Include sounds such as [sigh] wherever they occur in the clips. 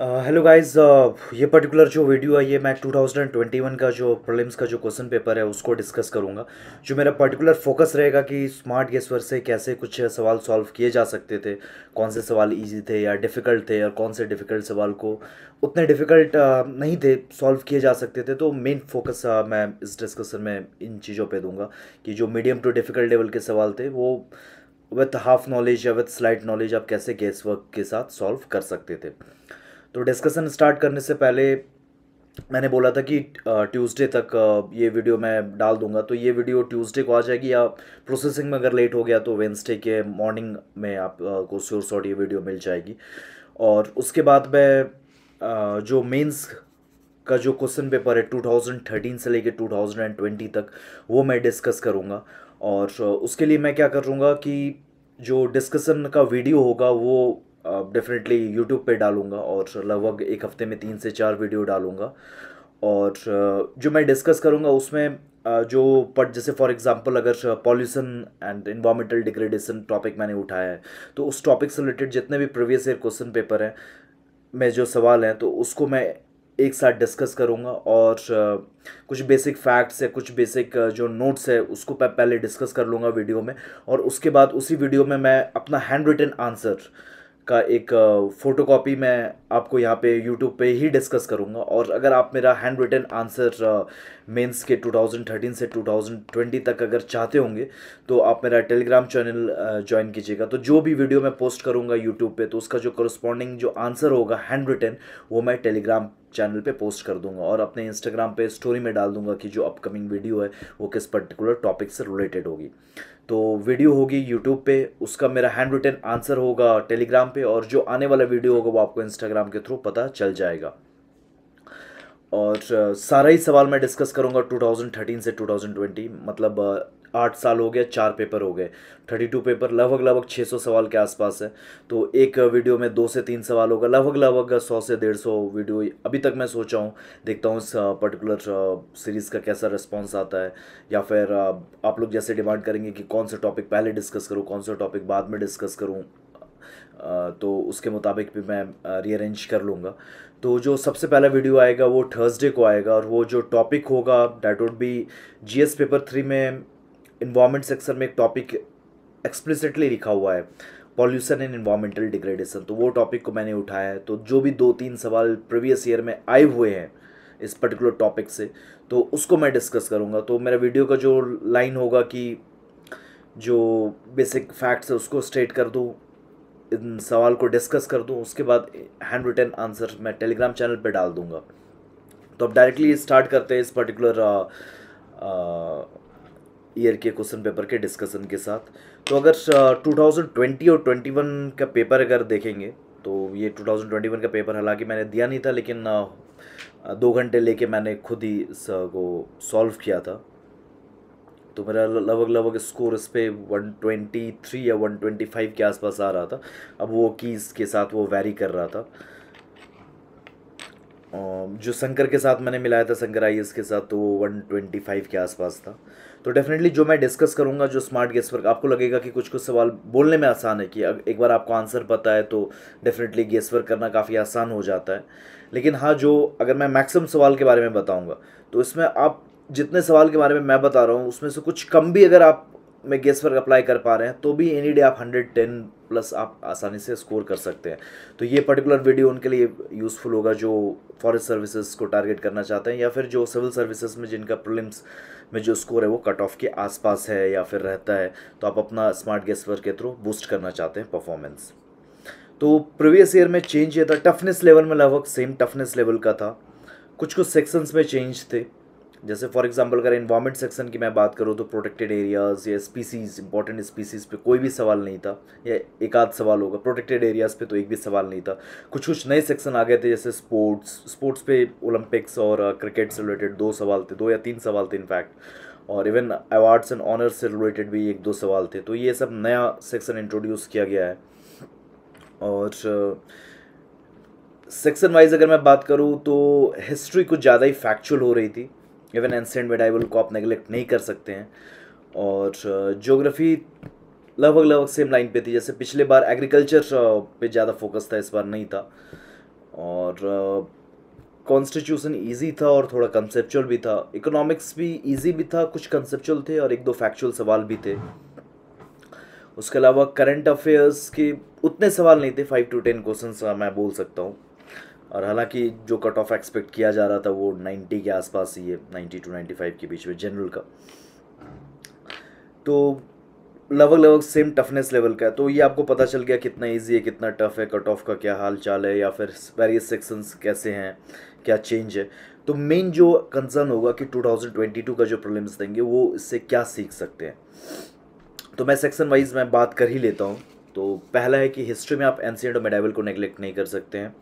Hello uh, guys uh, ये particular जो video है ये मैं 2021 का जो प्रॉब्लम्स का जो क्वेश्चन पेपर है उसको डिस्कस करूंगा जो मेरा पर्टिकुलर फोकस रहेगा कि स्मार्ट गेसवर से कैसे कुछ सवाल सॉल्व किए जा सकते थे कौन से सवाल इजी थे या डिफ़िकल्ट थे और कौन से डिफ़िकल्ट सवाल को उतने डिफ़िकल्ट uh, नहीं थे सॉल्व किए जा सकते थे तो मेन फोकस मैं इस डिस्कसन में इन चीज़ों पर दूँगा कि जो मीडियम टू डिफ़िकल्ट लेवल के सवाल थे वो विथ हाफ नॉलेज या विथ स्लाइट नॉलेज आप कैसे गैस वर्क के साथ सॉल्व कर सकते थे तो डिस्कशन स्टार्ट करने से पहले मैंने बोला था कि ट्यूसडे तक ये वीडियो मैं डाल दूंगा तो ये वीडियो ट्यूसडे को आ जाएगी या प्रोसेसिंग में अगर लेट हो गया तो वेंसडे के मॉर्निंग में आपको श्योर शॉर्ट ये वीडियो मिल जाएगी और उसके बाद मैं जो मेंस का जो क्वेश्चन पेपर है 2013 से लेके 2020 तक वो मैं डिस्कस करूँगा और उसके लिए मैं क्या करूँगा कि जो डिस्कसन का वीडियो होगा वो डेफिनेटली यूट्यूब पे डालूंगा और लगभग एक हफ्ते में तीन से चार वीडियो डालूँगा और जो मैं डिस्कस करूँगा उसमें जो पट जैसे फॉर एग्जांपल अगर pollution and environmental degradation topic मैंने उठाया है तो उस टॉपिक से रिलेटेड जितने भी प्रीवियस ईयर क्वेश्चन पेपर हैं में जो सवाल हैं तो उसको मैं एक साथ डिस्कस करूँगा और कुछ बेसिक फैक्ट्स है कुछ बेसिक जो नोट्स है उसको मैं पहले डिस्कस कर लूँगा वीडियो में और उसके बाद उसी वीडियो में मैं अपना हैंड रिटन आंसर का एक फ़ोटोकॉपी मैं आपको यहाँ पे यूट्यूब पे ही डिस्कस करूँगा और अगर आप मेरा हैंड रिटन आंसर मेंस के 2013 से 2020 तक अगर चाहते होंगे तो आप मेरा टेलीग्राम चैनल ज्वाइन कीजिएगा तो जो भी वीडियो मैं पोस्ट करूँगा यूट्यूब पे तो उसका जो करस्पॉन्डिंग जो आंसर होगा हैंड रिटन वो मैं टेलीग्राम चैनल पे पोस्ट कर दूंगा और अपने इंस्टाग्राम पे स्टोरी में डाल दूंगा कि जो अपकमिंग वीडियो है वो किस पर्टिकुलर टॉपिक से रिलेटेड होगी तो वीडियो होगी यूट्यूब पे उसका मेरा हैंड रिटन आंसर होगा टेलीग्राम पे और जो आने वाला वीडियो होगा वो आपको इंस्टाग्राम के थ्रू पता चल जाएगा और सारा ही सवाल मैं डिस्कस करूँगा टू से टू मतलब आठ साल हो गया चार पेपर हो गए थर्टी टू पेपर लगभग लगभग छः सौ सवाल के आसपास है तो एक वीडियो में दो से तीन सवाल होगा लगभग लगभग सौ से डेढ़ सौ वीडियो अभी तक मैं सोचा हूँ देखता हूँ इस पर्टिकुलर सीरीज़ का कैसा रिस्पॉन्स आता है या फिर आप लोग जैसे डिमांड करेंगे कि कौन सा टॉपिक पहले डिस्कस करूँ कौन सा टॉपिक बाद में डिस्कस करूँ तो उसके मुताबिक भी मैं रीअरेंज कर लूँगा तो जो सबसे पहला वीडियो आएगा वो थर्सडे को आएगा और वो जो टॉपिक होगा that would be GS paper three में इन्वायरमेंट सेक्शन में एक टॉपिक एक्सप्लिसिटली लिखा हुआ है पॉल्यूशन एंड इन्वायरमेंटल डिग्रेडेशन तो वो टॉपिक को मैंने उठाया है तो जो भी दो तीन सवाल प्रीवियस ईयर में आए हुए हैं इस पर्टिकुलर टॉपिक से तो उसको मैं डिस्कस करूँगा तो मेरा वीडियो का जो लाइन होगा कि जो बेसिक फैक्ट्स है उसको स्टेट कर दूँ इन सवाल को डिस्कस कर दूँ उसके बाद हैंड रिटन आंसर मैं टेलीग्राम चैनल पर डाल दूँगा तो अब डायरेक्टली स्टार्ट करते हैं इस पर्टिकुलर ईयर e के क्वेश्चन पेपर के डिस्कशन के साथ तो अगर 2020 और 21 का पेपर अगर देखेंगे तो ये 2021 का पेपर हालांकि मैंने दिया नहीं था लेकिन दो घंटे लेके मैंने खुद ही को सॉल्व किया था तो मेरा लगभग लगभग स्कोर इस पर वन ट्वेंटी थ्री या वन ट्वेंटी फाइव के आसपास आ रहा था अब वो कीज़ के साथ वो वेरी कर रहा था जो शंकर के साथ मैंने मिलाया था शंकर आई के साथ तो वो वन ट्वेंटी फाइव के आसपास था तो डेफिनेटली जो मैं डिस्कस करूँगा जो स्मार्ट गेस वर्क आपको लगेगा कि कुछ कुछ सवाल बोलने में आसान है कि एक बार आपको आंसर पता है तो डेफिनेटली गेस वर्क करना काफ़ी आसान हो जाता है लेकिन हाँ जो अगर मैं मैक्सिमम सवाल के बारे में बताऊँगा तो इसमें आप जितने सवाल के बारे में मैं बता रहा हूँ उसमें से कुछ कम भी अगर आप में गेस वर्क अप्लाई कर पा रहे हैं तो भी एनी डे आप हंड्रेड टेन प्लस आप आसानी से स्कोर कर सकते हैं तो ये पर्टिकुलर वीडियो उनके लिए यूज़फुल होगा जो फॉरेस्ट सर्विसेज को टारगेट करना चाहते हैं या फिर जो सिविल सर्विसेज में जिनका प्रिलिम्स में जो स्कोर है वो कट ऑफ के आसपास है या फिर रहता है तो आप अपना स्मार्ट गेस वर्क के थ्रू बूस्ट करना चाहते हैं परफॉर्मेंस तो प्रीवियस ईयर में चेंज ये था टफनेस लेवल में लगभग सेम टफनेस लेवल का था कुछ कुछ सेक्शंस में चेंज थे जैसे फॉर एग्जांपल अगर इन्वामेंट सेक्शन की मैं बात करूँ तो प्रोटेक्टेड एरियाज़ या स्पीसीज़ इंपॉर्टेंट स्पीसीज़ पे कोई भी सवाल नहीं था या एक आध सवाल होगा प्रोटेक्टेड एरियाज़ पे तो एक भी सवाल नहीं था कुछ कुछ नए सेक्शन आ गए थे जैसे स्पोर्ट्स स्पोर्ट्स पे ओलंपिक्स और क्रिकेट uh, से रिलेटेड दो सवाल थे दो या तीन सवाल थे इनफैक्ट और इवन अवार्ड्स एंड ऑनर्स से रिलेटेड भी एक दो सवाल थे तो ये सब नया सेक्शन इंट्रोड्यूस किया गया है और सेक्शन uh, वाइज अगर मैं बात करूँ तो हिस्ट्री कुछ ज़्यादा ही फैक्चुअल हो रही थी इवन एंसेंट मेडाइवल को आप नेगलेक्ट नहीं कर सकते हैं और जोग्राफी लगभग लगभग सेम लाइन पे थी जैसे पिछले बार एग्रीकल्चर पे ज़्यादा फोकस था इस बार नहीं था और कॉन्स्टिट्यूशन इजी था और थोड़ा कंसेप्चुअल भी था इकोनॉमिक्स भी इजी भी था कुछ कंसेप्चुअल थे और एक दो फैक्चुअल सवाल भी थे उसके अलावा करंट अफेयर्स के उतने सवाल नहीं थे फाइव टू टेन क्वेश्चन मैं बोल सकता हूँ और हालांकि जो कट ऑफ एक्सपेक्ट किया जा रहा था वो 90 के आसपास ही है 90 टू 95 के बीच में जनरल का तो लगभग लगभग सेम टफनेस लेवल का है तो ये आपको पता चल गया कितना इजी है कितना टफ है कट ऑफ का क्या हाल चाल है या फिर वेरियस सेक्शंस कैसे हैं क्या चेंज है तो मेन जो कंसर्न होगा कि 2022 का जो प्रॉब्लम्स देंगे वो इससे क्या सीख सकते हैं तो मैं सेक्शन वाइज मैं बात कर ही लेता हूँ तो पहला है कि हिस्ट्री में आप एंशियट और मेडाइवल को नेग्लेक्ट नहीं कर सकते हैं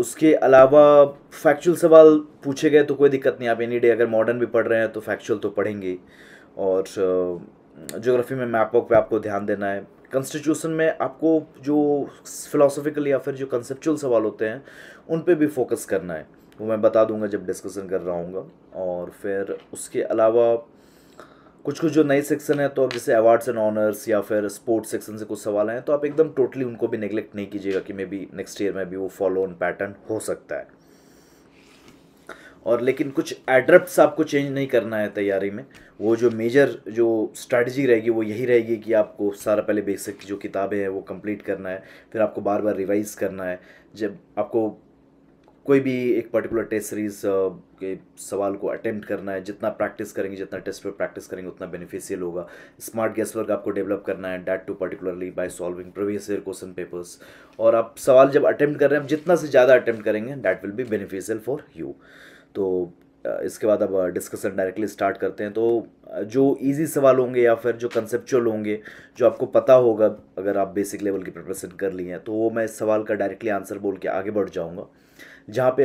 उसके अलावा फैक्चुअल सवाल पूछे गए तो कोई दिक्कत नहीं आप एनी डे अगर मॉडर्न भी पढ़ रहे हैं तो फैक्चुअल तो पढ़ेंगे और जोग्राफी में मैप वर्क आपको ध्यान देना है कंस्टिट्यूशन में आपको जो फिलोसफिकल या फिर जो कंसेप्चुअल सवाल होते हैं उन पर भी फोकस करना है वो मैं बता दूंगा जब डिस्कशन कर रहा हूँ और फिर उसके अलावा कुछ कुछ जो नए सेक्शन है तो आप जैसे अवार्ड्स एंड ऑनर्स या फिर स्पोर्ट्स सेक्शन से कुछ सवाल हैं तो आप एकदम टोटली उनको भी निगलेक्ट नहीं कीजिएगा कि मे बी नेक्स्ट ईयर में भी वो फॉलो ऑन पैटर्न हो सकता है और लेकिन कुछ एड्रप्ट आपको चेंज नहीं करना है तैयारी में वो जो मेजर जो स्ट्रैटेजी रहेगी वो यही रहेगी कि आपको सारा पहले बेसिक जो किताबें हैं वो कंप्लीट करना है फिर आपको बार बार रिवाइज़ करना है जब आपको कोई भी एक पर्टिकुलर टेस्ट सीरीज़ के सवाल को अटेम्प्ट करना है जितना प्रैक्टिस करेंगे जितना टेस्ट पे प्रैक्टिस करेंगे उतना बेनिफिशियल होगा स्मार्ट गैस वर्क आपको डेवलप करना है that to particularly by solving previous year question papers और आप सवाल जब अटैम्प्ट कर रहे हैं आप जितना से ज़्यादा अटैम्प्ट करेंगे that will be beneficial for you तो इसके बाद अब डिस्कशन डायरेक्टली स्टार्ट करते हैं तो जो इजी सवाल होंगे या फिर जो कंसेप्चुअल होंगे जो आपको पता होगा अगर आप बेसिक लेवल की प्रिपरेशन कर ली हैं तो वो मैं इस सवाल का डायरेक्टली आंसर बोल के आगे बढ़ जाऊँगा जहाँ पे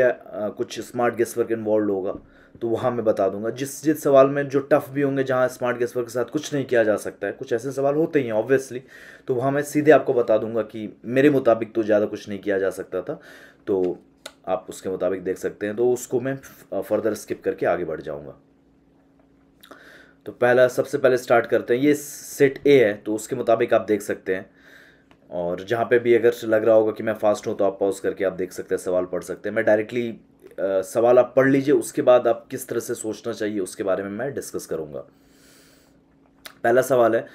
कुछ स्मार्ट गेस्ट वर्क इन्वॉल्व होगा तो वहाँ मैं बता दूंगा जिस जिस सवाल में जो टफ भी होंगे जहाँ स्मार्ट गेस्ट वर्क के साथ कुछ नहीं किया जा सकता है कुछ ऐसे सवाल होते ही हैं ऑब्वियसली तो वहाँ मैं सीधे आपको बता दूंगा कि मेरे मुताबिक तो ज़्यादा कुछ नहीं किया जा सकता था तो आप उसके मुताबिक देख सकते हैं तो उसको मैं फर्दर स्किप करके आगे बढ़ जाऊँगा तो पहला सबसे पहले स्टार्ट करते हैं ये सेट ए है तो उसके मुताबिक आप देख सकते हैं और जहाँ पे भी अगर लग रहा होगा कि मैं फास्ट हूँ तो आप पॉज करके आप देख सकते हैं सवाल पढ़ सकते हैं मैं डायरेक्टली सवाल आप पढ़ लीजिए उसके बाद आप किस तरह से सोचना चाहिए उसके बारे में मैं डिस्कस करूँगा पहला सवाल है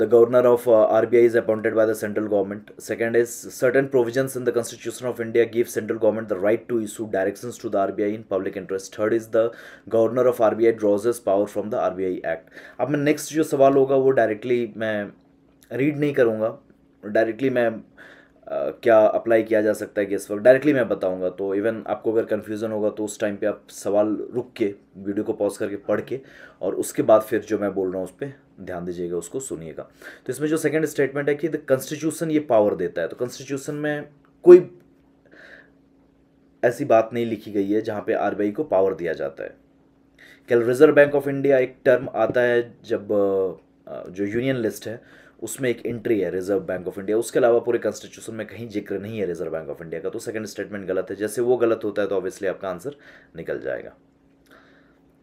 the governor of R B I is appointed by the central government second is certain provision in the constitution of India give central government the right to issue direction to the R B I in public interest third is the governor of R B I draws draws power from the R B I act अब मैं next जो सवाल होगा वो directly मैं read नहीं करूँगा directly मैं Uh, क्या अप्लाई किया जा सकता है कि इस वक्त डायरेक्टली मैं बताऊंगा तो इवन आपको अगर कन्फ्यूज़न होगा तो उस टाइम पे आप सवाल रुक के वीडियो को पॉज करके पढ़ के और उसके बाद फिर जो मैं बोल रहा हूँ उस पर ध्यान दीजिएगा उसको सुनिएगा तो इसमें जो सेकेंड स्टेटमेंट है कि द कॉन्स्टिट्यूशन ये पावर देता है तो कॉन्स्टिट्यूशन में कोई ऐसी बात नहीं लिखी गई है जहाँ पर आर को पावर दिया जाता है कल रिजर्व बैंक ऑफ इंडिया एक टर्म आता है जब जो यूनियन लिस्ट है उसमें एक एंट्री है रिजर्व बैंक ऑफ इंडिया उसके अलावा पूरे कॉन्स्टिट्यूशन में कहीं जिक्र नहीं है रिजर्व बैंक ऑफ इंडिया का तो सेकंड स्टेटमेंट गलत है जैसे वो गलत होता है तो ऑब्वियसली आपका आंसर निकल जाएगा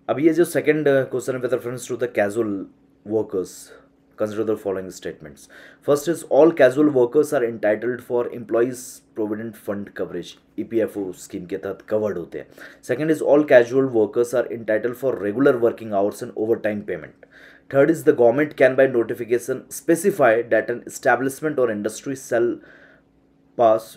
अब ये जो second question with reference to the casual workers consider the following statements first is all casual workers are entitled for employees provident fund coverage E P F O scheme के तहत covered होते हैं second is all casual workers are entitled for regular working hours and over time payment third is the government can by notification specify that an establishment or industry shall pass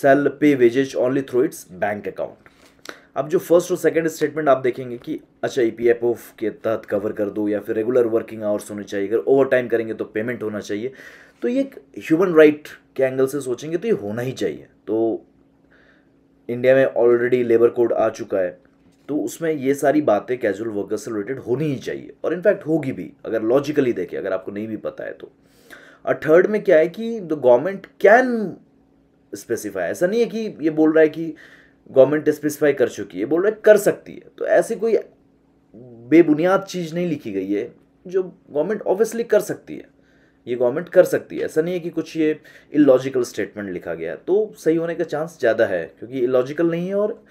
shall पे wages only through its bank account अब जो first और second statement आप देखेंगे कि अच्छा ई e P के तहत कवर कर दो या फिर रेगुलर वर्किंग आवर्स होने चाहिए अगर ओवर टाइम करेंगे तो पेमेंट होना चाहिए तो ये एक ह्यूमन राइट के एंगल से सोचेंगे तो ये होना ही चाहिए तो इंडिया में ऑलरेडी लेबर कोड आ चुका है तो उसमें ये सारी बातें कैजुअल वर्कर्स से रिलेटेड होनी ही चाहिए और इनफैक्ट होगी भी अगर लॉजिकली देखें अगर आपको नहीं भी पता है तो और थर्ड में क्या है कि द गवर्नमेंट कैन स्पेसिफाई ऐसा नहीं है कि ये बोल रहा है कि गवर्नमेंट स्पेसिफाई कर चुकी है बोल रहा है कर सकती है तो ऐसी कोई बेबुनियाद चीज़ नहीं लिखी गई है जो गवर्नमेंट ऑब्वियसली कर सकती है ये गवर्नमेंट कर सकती है ऐसा नहीं है कि कुछ ये इलॉजिकल स्टेटमेंट लिखा गया है तो सही होने का चांस ज़्यादा है क्योंकि इलॉजिकल नहीं है और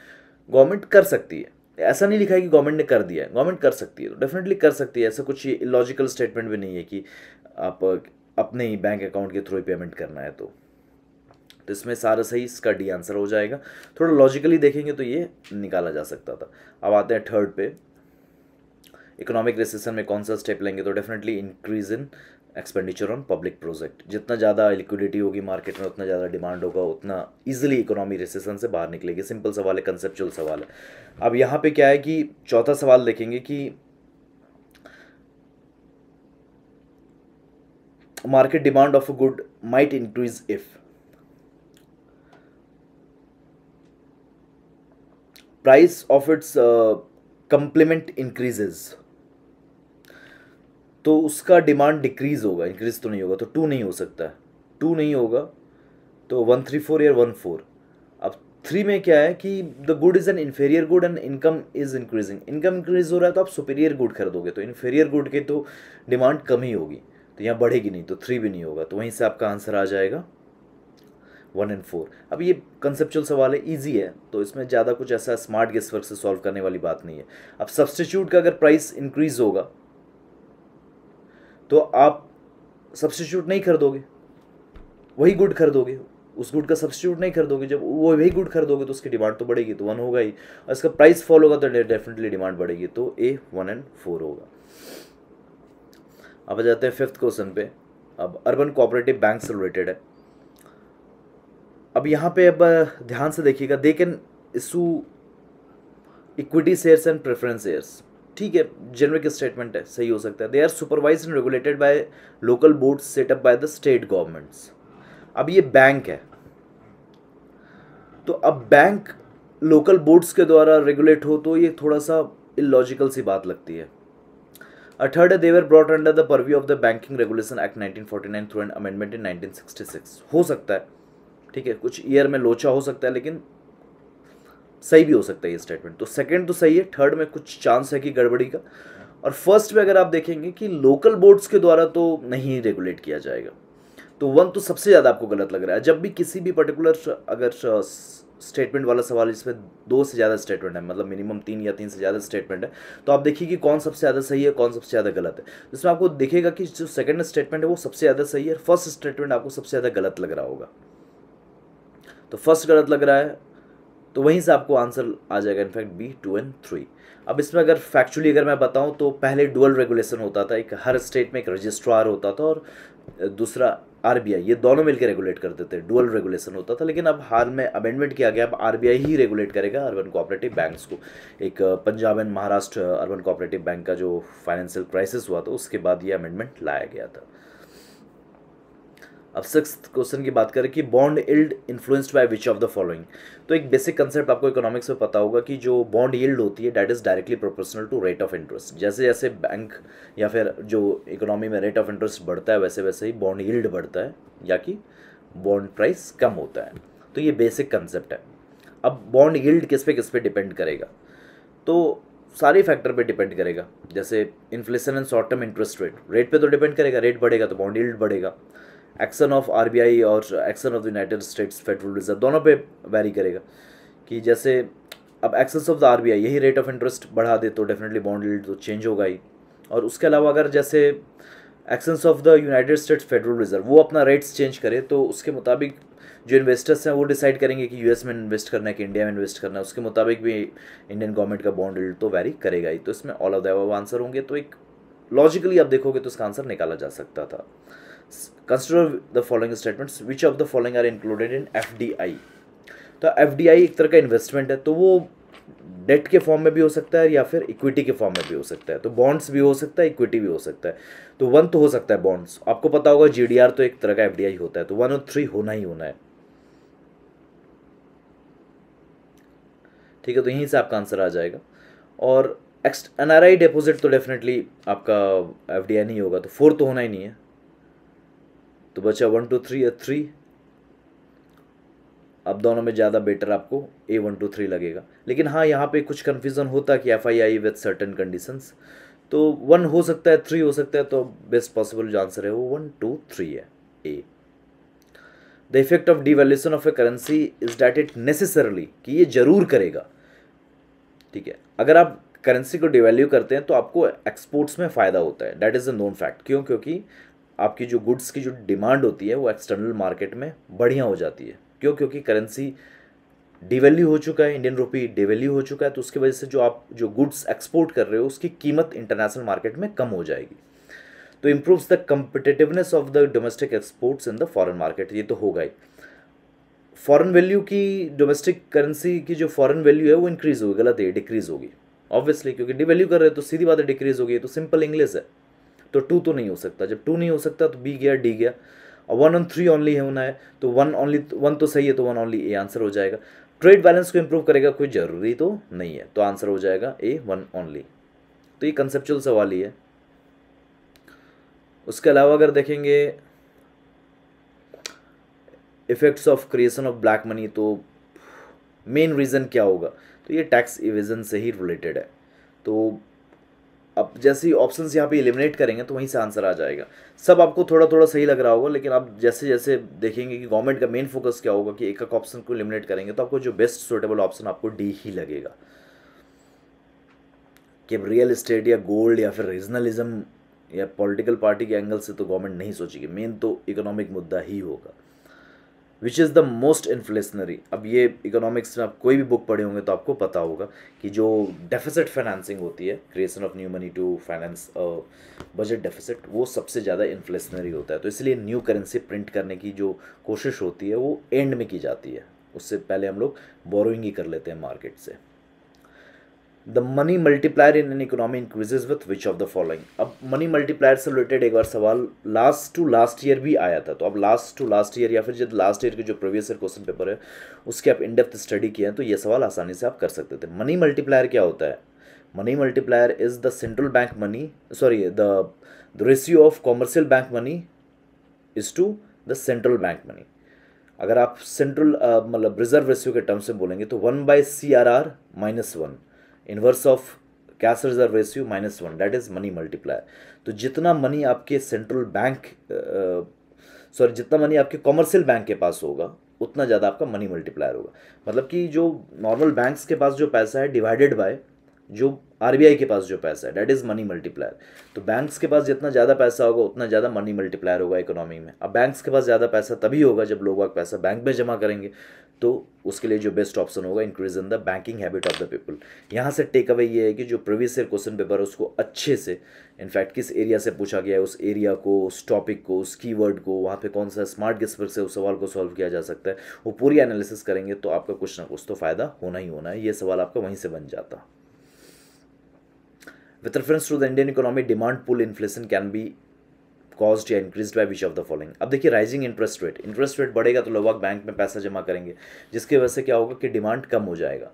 गवर्नमेंट कर सकती है ऐसा नहीं लिखा है कि गवर्नमेंट ने कर दिया है गवर्नमेंट कर सकती है तो डेफिनेटली कर सकती है ऐसा कुछ लॉजिकल स्टेटमेंट भी नहीं है कि आप अपने ही बैंक अकाउंट के थ्रू पेमेंट करना है तो तो इसमें सारा सही इसका डी आंसर हो जाएगा थोड़ा लॉजिकली देखेंगे तो ये निकाला जा सकता था अब आते हैं थर्ड पे इकोनॉमिक रिसेशन में कौन सा स्टेप लेंगे तो definitely increase in expenditure on public project जितना ज़्यादा लिक्विडिटी होगी मार्केट में उतना ज़्यादा डिमांड होगा उतना इजिली इकोनॉमी रिसेसन से बाहर निकलेगी सिंपल सवाल है कंसेप्चुअल सवाल है अब यहाँ पे क्या है कि चौथा सवाल देखेंगे कि market demand of a good might increase if price of its complement increases तो उसका डिमांड डिक्रीज़ होगा इंक्रीज़ तो नहीं होगा तो टू नहीं हो सकता टू नहीं होगा तो वन थ्री फोर या वन फोर अब थ्री में क्या है कि the good is an inferior good and income is increasing income increase हो रहा है तो आप सुपीरियर गुड खरीदोगे तो इन्फेरियर गुड के तो डिमांड कम ही होगी तो यहाँ बढ़ेगी नहीं तो थ्री भी नहीं होगा तो वहीं से आपका आंसर आ जाएगा वन एंड फोर अब ये कंसेप्चुअल सवाल है ईजी है तो इसमें ज़्यादा कुछ ऐसा स्मार्ट गेस्ट वर्क से सॉल्व करने वाली बात नहीं है अब सब्सटीट्यूट का अगर प्राइस इंक्रीज़ होगा तो आप सब्सटीट्यूट नहीं खरीदोगे वही गुड खरीदोगे उस गुड का सब्सटीट्यूट नहीं खरीदोगे जब वो वही गुड खरीदोगे तो उसकी डिमांड तो बढ़ेगी तो वन होगा ही और इसका प्राइस फॉल होगा तो डेफिनेटली डिमांड बढ़ेगी तो ए वन एंड फोर होगा अब आ जाते हैं फिफ्थ क्वेश्चन पे अब अर्बन कोऑपरेटिव बैंक से रिलेटेड है अब यहाँ पे अब ध्यान से देखिएगा they can issue equity shares and preference shares ठीक है जेनरिक स्टेटमेंट है सही हो सकता है they are supervise and regulated by local board set up by the state governments अब ये बैंक है तो अब बैंक लोकल बोर्ड्स के द्वारा रेगुलेट हो तो ये थोड़ा सा इलॉजिकल सी बात लगती है A third, they were brought the the purview of the Banking Regulation Act 1949 through an amendment in 1966. हो सकता है ठीक है कुछ ईयर में लोचा हो सकता है लेकिन सही भी हो सकता है ये स्टेटमेंट तो सेकंड तो सही है थर्ड में कुछ चांस है कि गड़बड़ी का और फर्स्ट में अगर आप देखेंगे कि लोकल बोर्ड्स के द्वारा तो नहीं रेगुलेट किया जाएगा तो वन तो सबसे ज़्यादा आपको गलत लग रहा है जब भी किसी भी पर्टिकुलर अगर स्टेटमेंट वाला सवाल इसमें दो से ज़्यादा स्टेटमेंट है मतलब मिनिमम तीन या तीन से ज़्यादा स्टेटमेंट है तो आप देखिए कि कौन सबसे ज़्यादा सही है कौन सबसे ज़्यादा गलत है जिसमें आपको देखेगा कि जो सेकेंड स्टेटमेंट है वो सबसे ज़्यादा सही है फर्स्ट स्टेटमेंट आपको सबसे ज़्यादा गलत लग रहा होगा तो फर्स्ट गलत लग रहा है तो वहीं से आपको आंसर आ जाएगा in fact B two and three अब इसमें अगर फैक्चुअली अगर मैं बताऊं तो पहले डुअल रेगुलेशन होता था एक हर स्टेट में एक रजिस्ट्रार होता था और दूसरा आरबीआई ये दोनों मिलकर रेगुलेट करते थे डुअल रेगुलेशन होता था लेकिन अब हाल में अमेंडमेंट किया गया अब आरबीआई ही रेगुलेट करेगा अर्बन कोऑपरेटिव बैंक्स को एक Punjab and Maharashtra urban cooperative bank का जो फाइनेंशियल क्राइसिस हुआ था उसके बाद ये अमेंडमेंट लाया गया था अब सिक्स क्वेश्चन की बात करें कि bond yield influenced by which of the following तो एक बेसिक कंसेप्ट आपको इकोनॉमिक्स में पता होगा कि जो बॉन्ड इल्ड होती है that is directly proportional to rate of interest जैसे जैसे बैंक या फिर जो इकोनॉमी में रेट ऑफ इंटरेस्ट बढ़ता है वैसे वैसे ही बॉन्ड इल्ड बढ़ता है या कि बॉन्ड प्राइस कम होता है तो ये बेसिक कंसेप्ट है अब बॉन्ड यील्ड किस पे किस पे डिपेंड करेगा तो सारे फैक्टर पे डिपेंड करेगा जैसे inflation and short term interest rate rate पे तो डिपेंड करेगा रेट बढ़ेगा तो बॉन्ड यील्ड बढ़ेगा एक्शन ऑफ आरबीआई और action of the United States Federal Reserve दोनों पे वेरी करेगा कि जैसे अब एक्सेस ऑफ द आरबीआई यही रेट ऑफ इंटरेस्ट बढ़ा दे तो डेफिनेटली बॉन्ड रेट तो चेंज होगा ही और उसके अलावा अगर जैसे access of the United States Federal Reserve वो अपना रेट्स चेंज करे तो उसके मुताबिक जो इन्वेस्टर्स हैं वो डिसाइड करेंगे कि यूएस में इन्वेस्ट करना है कि इंडिया में इन्वेस्ट करना है उसके मुताबिक भी इंडियन गवर्नमेंट का बॉन्ड रेट तो वेरी करेगा ही तो इसमें ऑल ऑफ द आंसर होंगे तो एक लॉजिकली आप देखोगे तो इसका आंसर निकाला जा सकता था consider the following statements which of the following are included in F तो एफ एक तरह का इन्वेस्टमेंट है तो वो डेट के फॉर्म में भी हो सकता है या फिर इक्विटी के फॉर्म में भी हो सकता है तो बॉन्ड्स भी हो सकता है इक्विटी भी हो सकता है तो वन तो हो सकता है बॉन्ड्स आपको पता होगा आर तो एक तरह का आई होता है तो वन और थ्री होना ही होना है ठीक है तो यहीं से आपका आंसर आ जाएगा और X N R I deposit तो डेफिनेटली आपका एफ डी आई नहीं होगा तो फोर तो होना ही नहीं है तो बचा वन टू थ्री या थ्री अब दोनों में ज़्यादा बेटर आपको ए वन टू थ्री लगेगा लेकिन हाँ यहाँ पे कुछ कन्फ्यूज़न होता कि F I I with certain conditions तो वन हो सकता है थ्री हो सकता है तो बेस्ट पॉसिबल जो आंसर है वो वन टू थ्री है a the effect of devaluation of a currency is that it necessarily कि ये जरूर करेगा ठीक है अगर आप करेंसी को डिवेल्यू करते हैं तो आपको एक्सपोर्ट्स में फ़ायदा होता है that is a known fact क्यों क्योंकि आपकी जो गुड्स की जो डिमांड होती है वो एक्सटर्नल मार्केट में बढ़िया हो जाती है क्यों क्योंकि करेंसी डिवेल्यू हो चुका है इंडियन रुपी डिवेल्यू हो चुका है तो उसकी वजह से जो आप जो गुड्स एक्सपोर्ट कर रहे हो उसकी कीमत इंटरनेशनल मार्केट में कम हो जाएगी तो improves the competitiveness of the domestic exports in the foreign market ये तो होगा ही फॉरन वैल्यू की डोमेस्टिक करेंसी की जो फॉरन वैल्यू है वो इंक्रीज़ होगी गलत है डिक्रीज़ होगी ऑब्वियसली क्योंकि डिवेल्यू कर रहे हो तो सीधी बात है डिक्रीज़ होगी तो सिंपल इंग्लिश है तो टू तो नहीं हो सकता जब टू नहीं हो सकता तो बी गया डी गया और वन ऑन थ्री ओनली है होना है तो वन ओनली वन तो सही है तो वन ओनली ए आंसर हो जाएगा ट्रेड बैलेंस को इम्प्रूव करेगा कोई ज़रूरी तो नहीं है तो आंसर हो जाएगा ए वन ओनली तो ये कंसेप्चुअल सवाल ही है उसके अलावा अगर देखेंगे effects of creation of black money तो मेन रीज़न क्या होगा तो ये टैक्स इविजन से ही रिलेटेड है तो अब जैसे ऑप्शन यहाँ पे एलिमिनेट करेंगे तो वहीं से आंसर आ जाएगा सब आपको थोड़ा थोड़ा सही लग रहा होगा लेकिन आप जैसे जैसे देखेंगे कि गवर्नमेंट का मेन फोकस क्या होगा कि एक एक ऑप्शन को एलिमिनेट करेंगे तो आपको जो बेस्ट सुटेबल ऑप्शन आपको डी ही लगेगा कि रियल इस्टेट या गोल्ड या फिर रीजनलिज्म या पॉलिटिकल पार्टी के एंगल से तो गवर्नमेंट नहीं सोचेगी मेन तो इकोनॉमिक मुद्दा ही होगा which is the most inflationary अब ये इकोनॉमिक्स में आप कोई भी बुक पढ़े होंगे तो आपको पता होगा कि जो डेफिसिट फाइनेंसिंग होती है creation of new money to finance budget deficit वो सबसे ज़्यादा इन्फ्लेशनरी होता है तो इसलिए न्यू करेंसी प्रिंट करने की जो कोशिश होती है वो एंड में की जाती है उससे पहले हम लोग बोरोइंग ही कर लेते हैं मार्केट से the money multiplier in an economy increases with which of the following अब मनी मल्टीप्लायर से रिलेटेड एक बार सवाल लास्ट टू लास्ट ईयर भी आया था तो अब लास्ट टू लास्ट ईयर या फिर जब लास्ट ईयर के जो प्रीवियस ईयर क्वेश्चन पेपर है उसके आप इनडेप्थ स्टडी किए हैं तो ये सवाल आसानी से आप कर सकते थे मनी मल्टीप्लायर क्या होता है money multiplier is the central bank money sorry the ratio of commercial bank money is to the central bank money अगर आप सेंट्रल मतलब रिजर्व रेशियो के टर्म से बोलेंगे तो one by C R R minus one inverse of cash reserve ratio minus one that is money multiplier तो जितना money आपके सेंट्रल बैंक सॉरी जितना मनी आपके कॉमर्शियल बैंक के पास होगा उतना ज़्यादा आपका मनी मल्टीप्लायर होगा मतलब कि जो नॉर्मल बैंक्स के पास जो पैसा है डिवाइडेड बाय जो आर के पास जो पैसा है डैट इज़ मनी मल्टीप्लायर तो बैंक्स के पास जितना ज़्यादा पैसा होगा उतना ज़्यादा मनी मल्टीप्लायर होगा इकोनॉमी में अब बैंक्स के पास ज़्यादा पैसा तभी होगा जब लोग पैसा बैंक में जमा करेंगे तो उसके लिए जो बेस्ट ऑप्शन होगा increase in the banking habit of the people यहाँ से टेक अवे ये है कि जो प्रीवियस ईयर क्वेश्चन पेपर है उसको अच्छे से इनफैक्ट किस एरिया से पूछा गया है उस एरिया को उस टॉपिक को उस कीवर्ड को वहाँ पे कौन सा स्मार्ट गिस्पर से उस सवाल को सॉल्व किया जा सकता है वो पूरी एनालिसिस करेंगे तो आपका कुछ ना कुछ तो फ़ायदा होना ही होना है ये सवाल आपका वहीं से बन जाता with reference to the Indian economy demand pull inflation can be caused या increase by which of the following अब देखिए rising interest rate interest rate बढ़ेगा तो लोग बैंक में पैसा जमा करेंगे जिसकी वजह से क्या होगा कि डिमांड कम हो जाएगा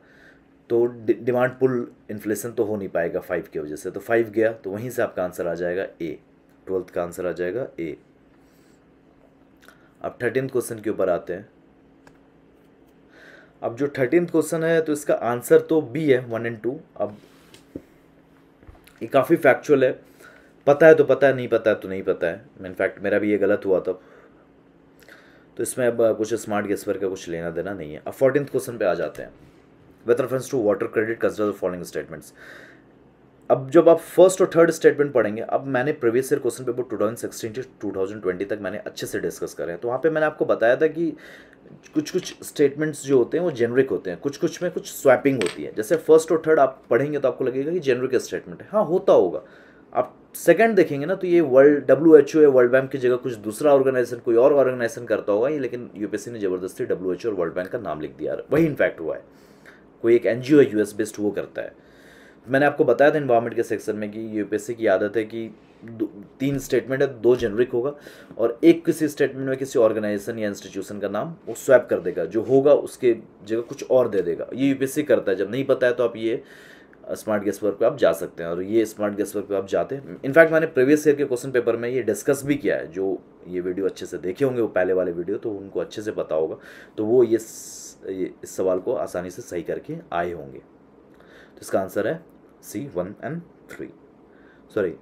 तो डिमांड पुल इन्फ्लेशन तो हो नहीं पाएगा फाइव की वजह से तो फाइव गया तो वहीं से आपका आंसर आ जाएगा ए ट्वेल्थ का आंसर आ जाएगा ए अब थर्टीन क्वेश्चन के ऊपर आते हैं अब जो थर्टीन क्वेश्चन है तो इसका आंसर तो बी है वन एंड टू अब ये काफ़ी फैक्चुअल है पता है तो पता है नहीं पता है तो नहीं पता है इनफैक्ट मेरा भी ये गलत हुआ था तो इसमें अब कुछ स्मार्ट गेसवर का कुछ लेना देना नहीं है अब फोर्टीन क्वेश्चन पे आ जाते हैं with reference to water credit consider the following statements अब जब आप फर्स्ट और थर्ड स्टेटमेंट पढ़ेंगे अब मैंने previous year question paper two thousand twenty तक मैंने अच्छे से डिस्कस करें तो वहाँ पे मैंने आपको बताया था कि कुछ कुछ स्टेटमेंट्स जो होते हैं वो जेनरिक होते हैं कुछ कुछ में कुछ स्वैपिंग होती है जैसे फर्स्ट और थर्ड आप पढ़ेंगे तो आपको लगेगा कि जेनरिक स्टेटमेंट है हाँ होता होगा आप सेकंड देखेंगे ना तो ये वर्ल्ड डब्ल्यू एच ओ या वर्ल्ड बैंक की जगह कुछ दूसरा ऑर्गेनाइजेशन कोई और ऑर्गेनाइजेशन करता होगा ये लेकिन यूपीएससी ने जबरदस्ती डब्ल्यू एच ओ और वर्ल्ड बैंक का नाम लिख दिया वही इनफैक्ट हुआ है कोई एक एन जी ओ है यूएस बेस्ड वो करता है मैंने आपको बताया था इन्वायरमेंट के सेक्शन में कि यूपीएससी की आदत है कि तीन स्टेटमेंट है दो जेनरिक होगा और एक किसी स्टेटमेंट में किसी ऑर्गेनाइजेशन या इंस्टीट्यूशन का नाम वो स्वैप कर देगा जो होगा उसके जगह कुछ और दे देगा ये यूपीएससी करता है जब नहीं पता है तो आप ये स्मार्ट गेस वर्क पर आप जा सकते हैं और ये स्मार्ट गेस वर्क पर आप जाते हैं इनफैक्ट मैंने प्रीवियस ईयर के क्वेश्चन पेपर में ये डिस्कस भी किया है जो ये वीडियो अच्छे से देखे होंगे वो पहले वाले वीडियो तो उनको अच्छे से पता होगा तो वो ये, ये इस सवाल को आसानी से सही करके आए होंगे तो इसका आंसर है C one and three sorry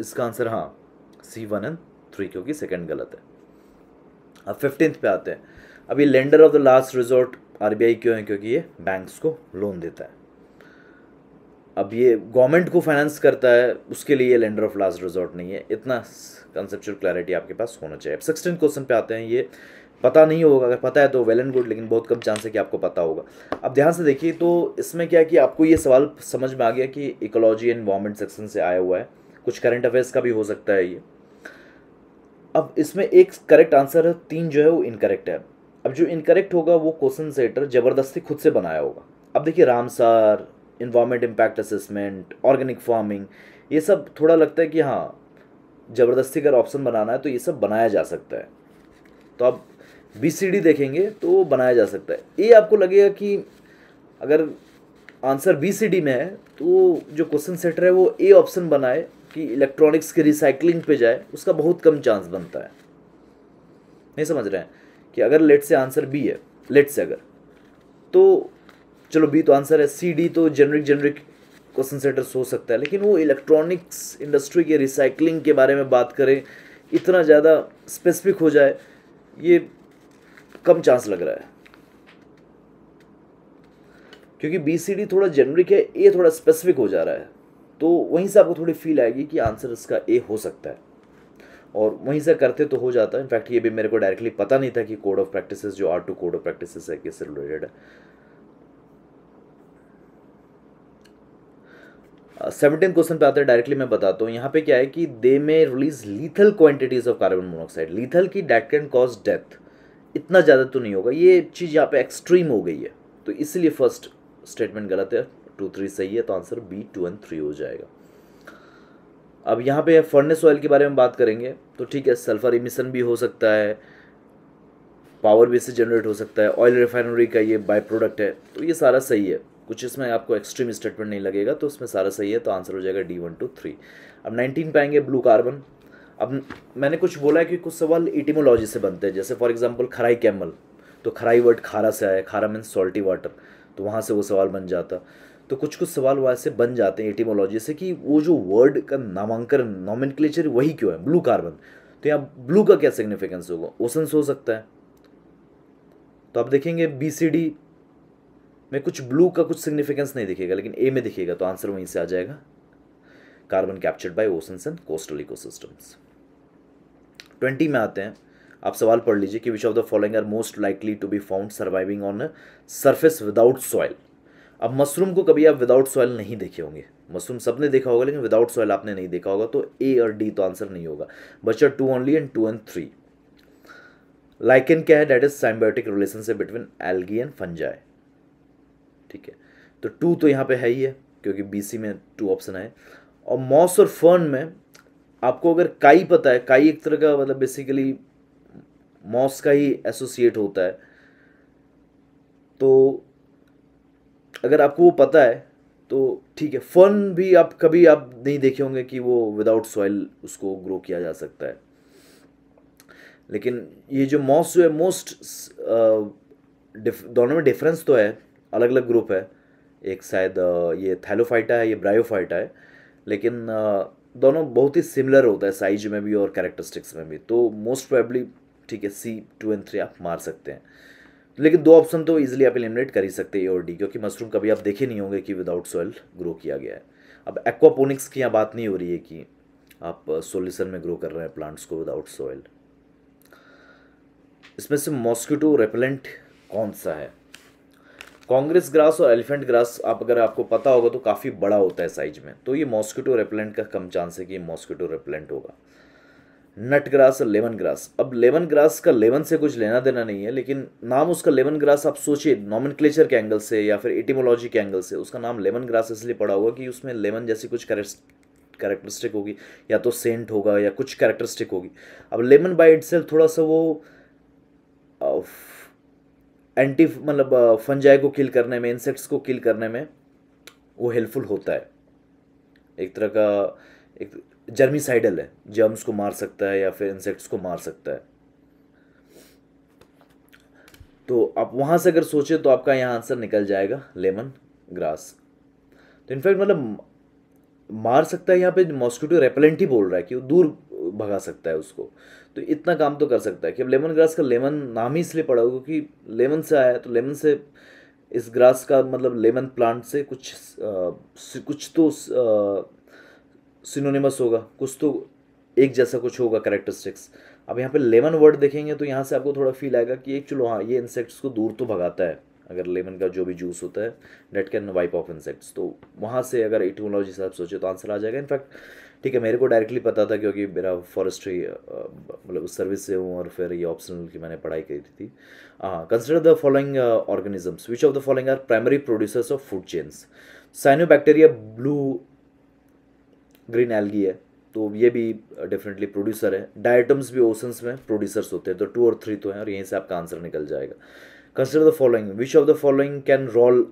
इसका आंसर हाँ सी वन एंड थ्री क्योंकि सेकेंड गलत है अब फिफ्टींथ पे आते हैं अब ये lender of the last resort RBI क्यों है क्योंकि ये बैंक्स को लोन देता है अब ये गवर्नमेंट को फाइनेंस करता है उसके लिए लेंडर ऑफ लास्ट रिजॉर्ट नहीं है इतना कंसेप्चुअल क्लैरिटी आपके पास होना चाहिए अब सिक्सटीन क्वेश्चन पे आते हैं ये पता नहीं होगा अगर पता है तो वेल एंड गुड लेकिन बहुत कम चांस है कि आपको पता होगा अब ध्यान से देखिए तो इसमें क्या कि आपको ये सवाल समझ में आ गया कि इकोलॉजी एंड गवर्नमेंट सेक्शन से आया हुआ है कुछ करंट अफेयर्स का भी हो सकता है ये अब इसमें एक करेक्ट आंसर है तीन जो है वो इनकरेक्ट है अब जो इनकरेक्ट होगा वो क्वेश्चन सेटर ज़बरदस्ती खुद से बनाया होगा अब देखिए Ramsar environment impact assessment organic farming ये सब थोड़ा लगता है कि हाँ ज़बरदस्ती अगर ऑप्शन बनाना है तो ये सब बनाया जा सकता है तो आप बी सी डी देखेंगे तो वो बनाया जा सकता है ये आपको लगेगा कि अगर आंसर बी सी डी में है तो जो क्वेश्चन सेटर है वो ए ऑप्शन बनाए कि इलेक्ट्रॉनिक्स के रिसाइकलिंग पे जाए उसका बहुत कम चांस बनता है नहीं समझ रहे हैं कि अगर लेट से आंसर बी है लेट से अगर तो चलो बी तो आंसर है सी डी तो जेनरिक जेनरिक क्वेश्चन सेटर्स हो सकता है लेकिन वो इलेक्ट्रॉनिक्स इंडस्ट्री के रिसाइकलिंग के बारे में बात करें इतना ज़्यादा स्पेसिफिक हो जाए ये कम चांस लग रहा है क्योंकि बी सी डी थोड़ा जेनरिक है ए थोड़ा स्पेसिफिक हो जा रहा है तो वहीं से आपको थोड़ी फील आएगी कि आंसर इसका ए हो सकता है और वहीं से करते तो हो जाता है इनफैक्ट ये भी मेरे को डायरेक्टली पता नहीं था कि कोड ऑफ प्रैक्टिस जो R two code of practice है किससे रिलेटेड है सेवनटीन uh, क्वेश्चन पे आते हैं डायरेक्टली मैं बताता हूँ यहाँ पे क्या है कि they may release lethal quantities of carbon monoxide lethal की डेट कैन कॉज डेथ इतना ज़्यादा तो नहीं होगा ये चीज़ यहाँ पे एक्सट्रीम हो गई है तो इसलिए फर्स्ट स्टेटमेंट गलत है टू थ्री सही है तो answer B two and three हो जाएगा अब यहाँ पे फर्नेस ऑयल के बारे में बात करेंगे तो ठीक है सल्फ़र इमिशन भी हो सकता है पावर भी इससे जनरेट हो सकता है ऑयल रिफाइनरी का ये बाय प्रोडक्ट है तो ये सारा सही है कुछ इसमें आपको एक्सट्रीम स्टेटमेंट नहीं लगेगा तो उसमें सारा सही है तो आंसर हो जाएगा डी वन टू थ्री अब नाइनटीन पे आएंगे ब्लू कार्बन अब मैंने कुछ बोला है कि कुछ सवाल इटिमोलॉजी से बनते हैं जैसे फॉर एग्जाम्पल खराई कैमल तो खराई वर्ड खारा से आया खारा मीन्स सॉल्टी वाटर तो वहाँ से वो सवाल बन जाता तो कुछ कुछ सवाल वहाँ से बन जाते हैं एटीमोलॉजी से कि वो जो वर्ड का नामांकन नॉमिनक्लेचर वही क्यों है ब्लू कार्बन तो यहाँ ब्लू का क्या सिग्निफिकेंस होगा ओसेंस हो सकता है तो आप देखेंगे बी सी डी में कुछ ब्लू का कुछ सिग्निफिकेंस नहीं दिखेगा लेकिन ए में दिखेगा तो आंसर वहीं से आ जाएगा carbon captured by oceans and coastal ecosystems twenty में आते हैं आप सवाल पढ़ लीजिए कि which of the following are most likely to be found surviving on surface without soil अब मशरूम को कभी आप विदाउट सॉइल नहीं देखे होंगे मशरूम सबने देखा होगा लेकिन विदाउट सॉयल आपने नहीं देखा होगा तो ए और डी तो आंसर नहीं होगा बचर two only and two and three lichen क्या है that is symbiotic relationship between algae and fungi ठीक है तो टू तो यहाँ पे है ही है क्योंकि बीसी में टू ऑप्शन है और मॉस और फर्न में आपको अगर काई पता है काई एक तरह का मतलब बेसिकली मॉस का ही एसोसिएट होता है तो अगर आपको वो पता है तो ठीक है फर्न भी आप कभी आप नहीं देखे होंगे कि वो विदाउट सॉइल उसको ग्रो किया जा सकता है लेकिन ये जो मॉस जो है मोस्ट दोनों में डिफरेंस तो है अलग अलग ग्रुप है एक शायद ये थैलोफाइटा है ये ब्रायोफाइटा है लेकिन दोनों बहुत ही सिमिलर होता है साइज में भी और कैरेक्टरिस्टिक्स में भी तो मोस्ट प्रोबेबली ठीक है सी टू एंड थ्री आप मार सकते हैं लेकिन दो ऑप्शन तो ईजिली आप इलिमिनेट कर ही सकते हैं ए और डी क्योंकि मशरूम कभी आप देखे नहीं होंगे कि विदाउट सोयल ग्रो किया गया है अब एक्वापोनिक्स की यहाँ बात नहीं हो रही है कि आप सोल्यूशन uh, में ग्रो कर रहे हैं प्लांट्स को विदाउट सोयल इसमें से मॉस्किटो रेपेलेंट कौन सा है कांग्रेस ग्रास और एलिफेंट ग्रास आप अगर आपको पता होगा तो काफ़ी बड़ा होता है साइज में तो ये मॉस्किटो रेपेलेंट का कम चांस है कि ये मॉस्किटो रेपेलेंट होगा नट ग्रास और लेमन ग्रास अब लेमन ग्रास का लेमन से कुछ लेना देना नहीं है लेकिन नाम उसका लेमन ग्रास आप सोचिए नॉमिन के एंगल से या फिर एटीमोलॉजी के एंगल से उसका नाम लेमन ग्रास इसलिए पड़ा होगा कि उसमें लेमन जैसी कुछ करेक्टरिस्टिक होगी या तो सेंट होगा या कुछ करेक्टरिस्टिक होगी अब लेमन बाई इट थोड़ा सा वो एंटी मतलब फंजाई को किल करने में इंसेक्ट्स को किल करने में वो हेल्पफुल होता है एक तरह का एक जर्मिसाइडल है जर्म्स को मार सकता है या फिर इंसेक्ट्स को मार सकता है तो आप वहां से अगर सोचे तो आपका यहाँ आंसर निकल जाएगा लेमन ग्रास तो इनफैक्ट मतलब मार सकता है यहाँ पे मॉस्किटो रेपेलेंट ही बोल रहा है कि वो दूर भगा सकता है उसको तो इतना काम तो कर सकता है कि अब लेमन ग्रास का लेमन नाम ही इसलिए पड़ा होगा क्योंकि लेमन से आया तो लेमन से इस ग्रास का मतलब लेमन प्लांट से कुछ आ, कुछ तो आ, सिनोनिमस होगा कुछ तो एक जैसा कुछ होगा करेक्टरिस्टिक्स अब यहाँ पे लेमन वर्ड देखेंगे तो यहाँ से आपको थोड़ा फील आएगा कि एक चलो हाँ ये इंसेक्ट्स को दूर तो भगाता है अगर लेमन का जो भी जूस होता है that can wipe off insects तो वहाँ से अगर इटमोलॉजी से आप सोचे तो आंसर आ जाएगा इनफैक्ट ठीक है मेरे को डायरेक्टली पता था क्योंकि मेरा फॉरेस्ट्री मतलब उस सर्विस से हूँ और फिर ये ऑप्शनल की मैंने पढ़ाई करी थी हाँ consider the following organisms which of the following are primary producers of food chains cyanobacteria blue green algae है तो ये भी डेफिनेटली प्रोड्यूसर है डायटम्स भी ओशंस में प्रोड्यूसर्स होते हैं तो टू और थ्री तो हैं और यहीं से आपका आंसर निकल जाएगा consider the following which of the following can roll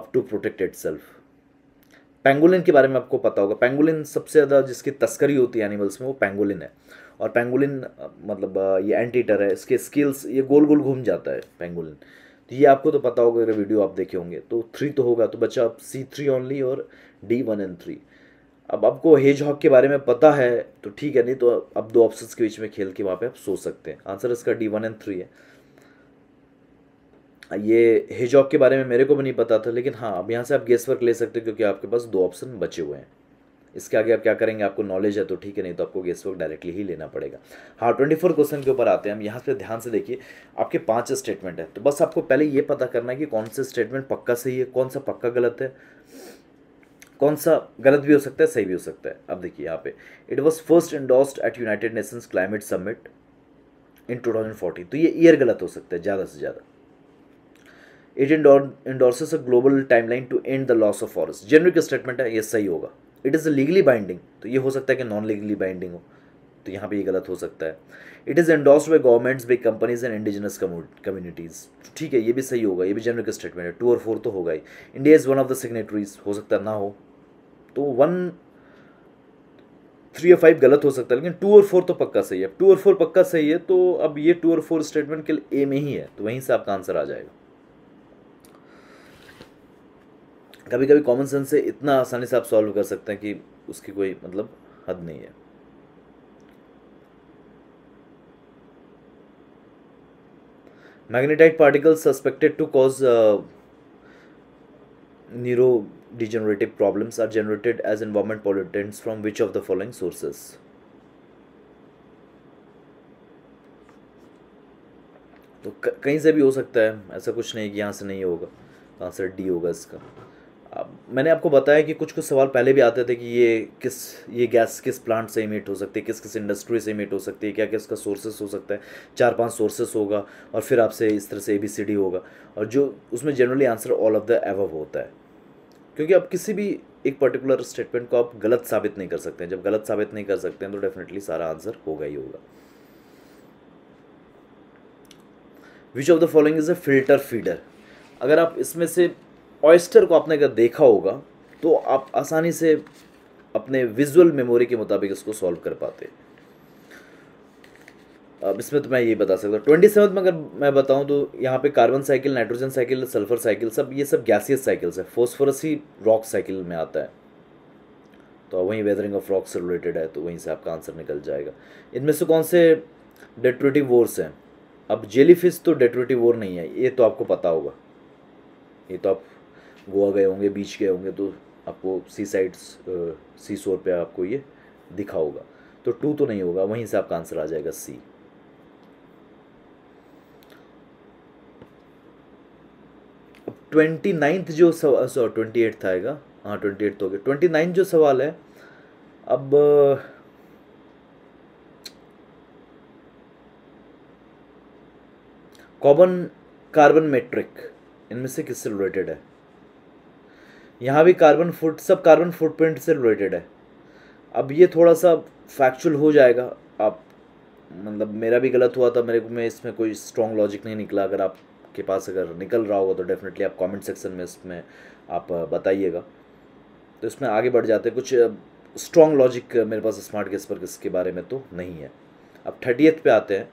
up to protect itself pangolin के बारे में आपको पता होगा पेंगुलिन सबसे ज़्यादा जिसकी तस्करी होती है एनिमल्स में वो पेंगुलिन है और पेंगुलिन मतलब ये एंटीटर है इसके स्किल्स ये गोल गोल घूम जाता है पेंगुलिन तो ये आपको तो पता होगा अगर वीडियो आप देखे होंगे तो थ्री तो होगा तो बच्चा आप सी थ्री ओनली और डी वन एंड थ्री अब आपको हेज हॉक के बारे में पता है तो ठीक है नहीं तो अब दो ऑप्शंस के बीच में खेल के वहाँ पे आप सोच सकते हैं आंसर इसका डी वन एंड थ्री है ये हेज हॉक के बारे में मेरे को भी नहीं पता था लेकिन हाँ अब यहाँ से आप गेस वर्क ले सकते हो क्योंकि आपके पास दो ऑप्शन बचे हुए हैं इसके आगे आप क्या करेंगे आपको नॉलेज है तो ठीक है नहीं तो आपको गेस वर्क डायरेक्टली ही लेना पड़ेगा हाँ ट्वेंटी फोर क्वेश्चन के ऊपर आते हैं हम यहाँ पे ध्यान से देखिए आपके पांच स्टेटमेंट है तो बस आपको पहले ये पता करना है कि कौन से स्टेटमेंट पक्का सही है कौन सा पक्का गलत है कौन सा गलत भी हो सकता है सही भी हो सकता है अब देखिए यहाँ पे it was first endorsed at United Nations climate summit in 2014 तो ये ईयर गलत हो सकता है ज़्यादा से ज़्यादा it endorses a global timeline to end the loss of forest generic statement है ये सही होगा it is a legally binding तो ये हो सकता है कि नॉन लीगली बाइंडिंग हो तो यहाँ पे ये गलत हो सकता है it is endorse by governments by companies and indigenous communities ठीक है ये भी सही होगा ये भी जनरल स्टेटमेंट है टू और फोर तो होगा ही India is one of the signatories हो सकता है ना हो तो वन थ्री या फाइव गलत हो सकता है लेकिन टू और फोर तो पक्का सही है टू और फोर पक्का सही है तो अब ये टू और फोर स्टेटमेंट के ए में ही है तो वहीं से आपका आंसर आ जाएगा कभी कभी कॉमन सेंस से इतना आसानी से आप सॉल्व कर सकते हैं कि उसकी कोई मतलब हद नहीं है magnetite particle suspected to cause neuro degenerative problems are generated as environment pollutants from which of the following sources? तो कहीं से भी हो सकता है ऐसा कुछ नहीं कि यहाँ से नहीं होगा तो आंसर डी होगा इसका अब मैंने आपको बताया कि कुछ कुछ सवाल पहले भी आते थे कि ये किस ये गैस किस प्लांट से इमिट हो सकती है किस किस इंडस्ट्री से इमिट हो सकती है क्या क्या इसका सोर्सेस हो सकता है चार पांच सोर्सेस होगा और फिर आपसे इस तरह से ए बी सी डी होगा और जो उसमें generally answer all of the above होता है क्योंकि आप किसी भी एक पर्टिकुलर स्टेटमेंट को आप गलत साबित नहीं कर सकते हैं जब गलत साबित नहीं कर सकते हैं तो डेफिनेटली सारा आंसर होगा ही होगा which of the following is a filter feeder अगर आप इसमें से ऑयस्टर को आपने अगर देखा होगा तो आप आसानी से अपने विजुअल मेमोरी के मुताबिक इसको सॉल्व कर पाते हैं अब इसमें तो मैं ये बता सकता हूँ ट्वेंटी सेवन में अगर मैं बताऊँ तो यहाँ पे carbon cycle nitrogen cycle sulphur cycle सब ये सब गैसियस साइकिल्स है फोस्फोरस ही रॉक साइकिल में आता है तो वहीं वेदरिंग ऑफ रॉक से रिलेटेड है तो वहीं से आपका आंसर निकल जाएगा इनमें से कौन से डेट्रेटिव वोर्स हैं अब जेली तो डेट्रेटिव वोर नहीं है ये तो आपको पता होगा ये तो आप गोवा गए होंगे बीच गए होंगे तो आपको सी साइड्स सी शोर पर आपको ये दिखा होगा तो टू तो नहीं होगा वहीं से आपका आंसर आ जाएगा सी ट्वेंटी नाइन्थ जो सवाल सॉ ट्वेंटी एट्थ आएगा हाँ ट्वेंटी एट्थ हो गया ट्वेंटी नाइन्थ जो सवाल है अब कॉबन कार्बन मेट्रिक इनमें से किससे रिलेटेड है यहाँ भी कार्बन फुट सब कार्बन फुटप्रिंट से रिलेटेड है अब ये थोड़ा सा फैक्चुअल हो जाएगा आप मतलब मेरा भी गलत हुआ था मेरे को मैं इसमें कोई स्ट्रॉन्ग लॉजिक नहीं निकला अगर आप आपके पास अगर निकल रहा होगा तो डेफिनेटली आप कमेंट सेक्शन में इसमें आप बताइएगा तो इसमें आगे बढ़ जाते हैं कुछ स्ट्रॉन्ग लॉजिक मेरे पास स्मार्ट गेस पर इसके बारे में तो नहीं है अब थर्टियथ पे आते हैं